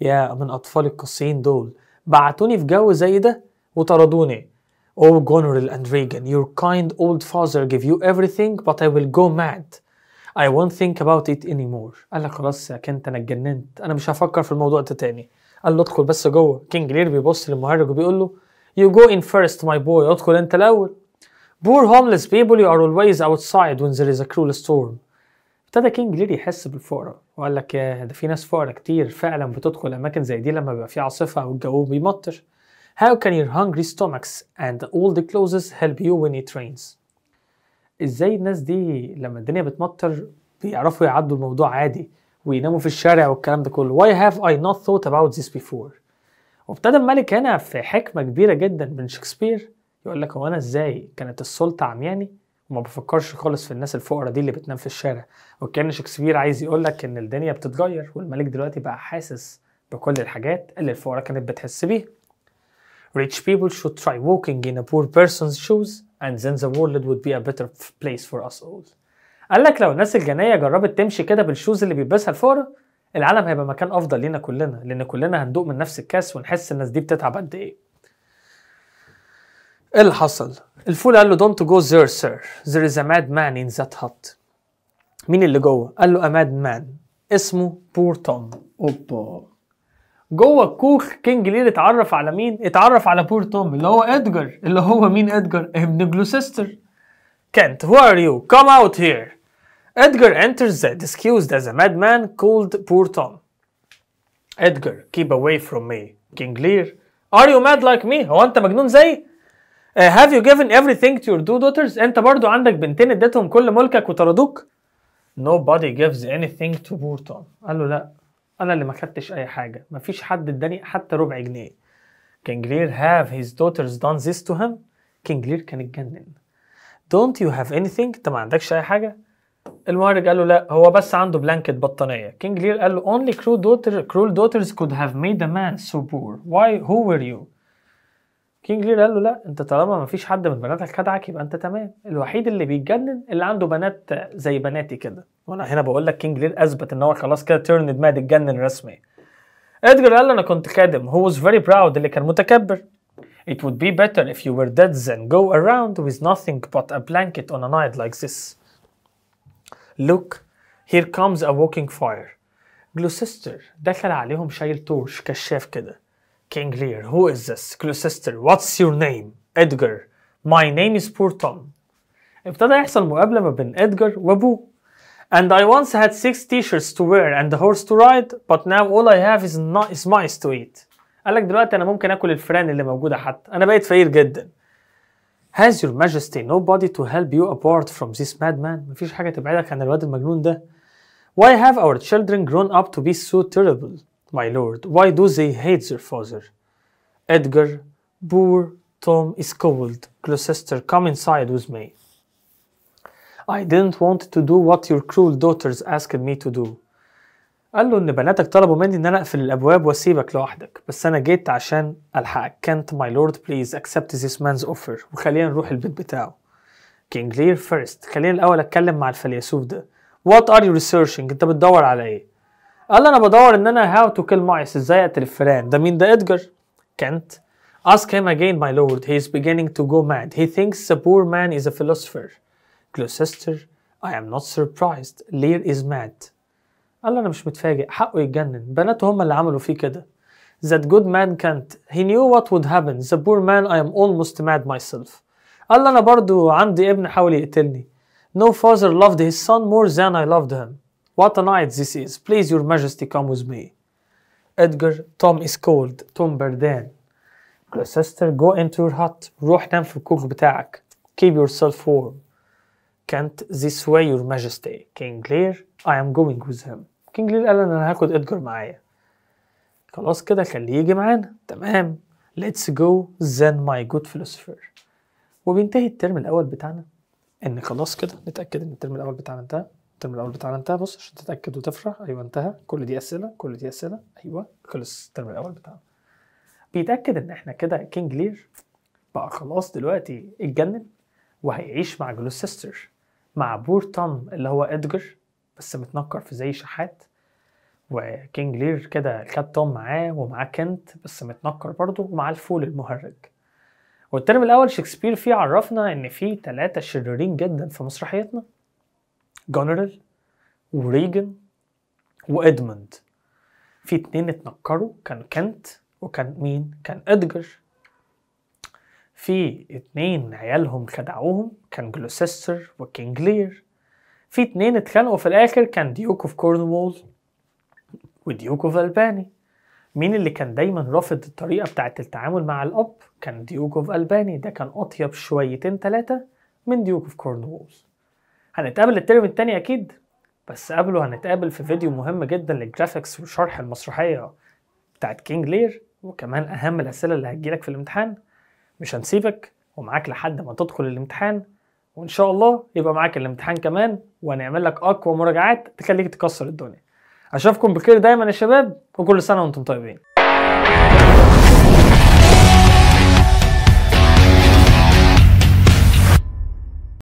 يا من أطفال القصيين دول بعتوني في جو زي ده وطردوني Oh Goneril and Regan your kind old father gave you everything but I will go mad I won't think about it anymore قال لك خلاص يا كنت انا اتجننت انا مش هفكر في الموضوع ده تاني قال له ادخل بس جوه كينج لير بيبص للمهرج وبيقول له You go in first my boy ادخل انت الاول Poor homeless people you are always outside when there is a cruel storm ابتدى كينج لير يحس بالفقرة وقال لك ده في ناس فقرة كتير فعلا بتدخل أماكن زي دي لما بيبقى في عاصفة أو الجو بيمطر How can your hungry stomachs and all the clothes help you when it rains ازاي الناس دي لما الدنيا بتمطر بيعرفوا يعدوا الموضوع عادي ويناموا في الشارع والكلام ده كله why have I not thought about this before وابتدى الملك هنا في حكمة كبيرة جدا من شكسبير يقول لك هو أنا إزاي كانت السلطة عمياني وما بفكرش خالص في الناس الفقراء دي اللي بتنام في الشارع وكان شكسبير عايز يقول لك إن الدنيا بتتغير والملك دلوقتي بقى حاسس بكل الحاجات اللي الفقراء كانت بتحس بيها Rich people should try walking in a poor person's shoes and then the world would be a better place for us all قال لك لو الناس الجنيه جربت تمشي كده بالشوز اللي بيلبسها الفقراء العالم هيبقى مكان افضل لينا كلنا لان كلنا هندوق من نفس الكاس ونحس الناس دي بتتعب قد ايه ايه اللي حصل الفول قال له don't go there sir there is a mad man in that hut مين اللي جوه قال له a mad man اسمه بور توم اوبا جوه الكوخ كينج لير اتعرف على مين؟ اتعرف على بور توم اللي هو ادجر اللي هو مين ادجر؟ ابن جلوسيستر كانت هو ار يو؟ كم اوت هير ادجر انترز ذا ديسكيوزد از ا ماد مان كولد بور توم ادجر كيب اواي فروم مي كينج لير ار يو ماد لايك مي؟ هو انت مجنون زيي؟ Uh, have you given everything to your two daughters? انت برضو عندك بنتين اديتهم كل ملكك وطردوك؟ Nobody gives anything to poor Tom. قال له لا انا اللي ما خدتش اي حاجه ما فيش حد اداني حتى ربع جنيه Can Greer have his daughters done this to him? King Greer كان اتجنن. Don't you have anything؟ انت ما عندكش اي حاجه؟ المهرج قال له لا هو بس عنده بلانكت بطانيه. كينج لير قال له only cruel, daughter, cruel daughters could have made a man so poor. Why who were you؟ كينج لير قال له لا انت طالما ما فيش حد من بناتك خدعك يبقى انت تمام الوحيد اللي بيتجنن اللي عنده بنات زي بناتي كده وانا هنا بقول لك كينج لير اثبت ان هو خلاص كده تيرند ما اتجنن رسمي ادجر قال له انا كنت خادم هو واز فيري براود اللي كان متكبر it would be better if you were dead than go around with nothing but a blanket on a night like this look here comes a walking fire Gloucester دخل عليهم شايل تورش كشاف كده King Lear, who is this? Gloucester, what's your name? Edgar, my name is poor Tom. ابتدى يحصل مقابلة ما بين إدجار وأبوه. And I once had six t-shirts to wear and a horse to ride, but now all I have is, not, is mice to eat. قال لك دلوقتي أنا ممكن آكل الفئران اللي موجودة حتى، أنا بقيت فقير جدا. Has your majesty nobody to help you apart from this madman? مفيش حاجة تبعدك عن الواد المجنون ده. Why have our children grown up to be so terrible? my lord, why do they hate their father? Edgar, poor Tom is cold. Gloucester, come inside with me. I didn't want to do what your cruel daughters asked me to do. قال له ان بناتك طلبوا مني ان انا اقفل الابواب واسيبك لوحدك بس انا جيت عشان الحقك كانت my lord please accept this man's offer وخلينا نروح البيت بتاعه كينج لير first خلينا الاول اتكلم مع الفيلسوف ده what are you researching انت بتدور على ايه قال انا بدور ان انا هاو تو كيل مايس ازاي اقتل الفئران ده مين ده ادجر كانت ask him again my lord he is beginning to go mad he thinks the poor man is a philosopher Gloucester I am not surprised Lear is mad قال انا مش متفاجئ حقه يتجنن بناته هم اللي عملوا فيه كده that good man can't he knew what would happen the poor man I am almost mad myself قال انا برضو عندي ابن حاول يقتلني no father loved his son more than I loved him What a night this is. Please, your majesty, come with me. Edgar, Tom is cold. Tom Berdan. Gloucester, go into your hut. روح نام في الكوخ بتاعك. Keep yourself warm. Kent, this way, your majesty. King Lear, I am going with him. King Lear قال انا هاخد ادجار معايا. خلاص كده خليه يجي معانا. تمام. Let's go then my good philosopher. وبينتهي الترم الاول بتاعنا ان خلاص كده نتاكد ان الترم الاول بتاعنا انتهى الترم الاول بتاعنا انتهى بص عشان تتاكد وتفرح ايوه انتهى كل دي اسئله كل دي اسئله ايوه خلص الترم الاول بتاعنا بيتاكد ان احنا كده كينج لير بقى خلاص دلوقتي اتجنن وهيعيش مع جلوسيستر مع بور توم اللي هو ادجر بس متنكر في زي شحات وكينج لير كده خد توم معاه ومعاه كنت بس متنكر برضه ومعاه الفول المهرج والترم الاول شكسبير فيه عرفنا ان في ثلاثة شريرين جدا في مسرحيتنا جنرال وريجن وادموند في اتنين اتنكروا كان كنت وكان مين كان ادجر في اتنين عيالهم خدعوهم كان جلوسيستر وكينج لير في اتنين اتخانقوا في الاخر كان ديوك اوف كورنوول وديوك اوف الباني مين اللي كان دايما رافض الطريقه بتاعت التعامل مع الاب كان ديوك اوف الباني ده كان اطيب شويتين ثلاثه من ديوك اوف كورنوول هنتقابل الترم التاني اكيد بس قبله هنتقابل في فيديو مهم جدا للجرافيكس وشرح المسرحيه بتاعت كينج لير وكمان اهم الاسئله اللي هتجيلك في الامتحان مش هنسيبك ومعاك لحد ما تدخل الامتحان وان شاء الله يبقى معاك الامتحان كمان وهنعمل لك اقوى مراجعات تخليك تكسر الدنيا اشوفكم بخير دايما يا شباب وكل سنه وانتم طيبين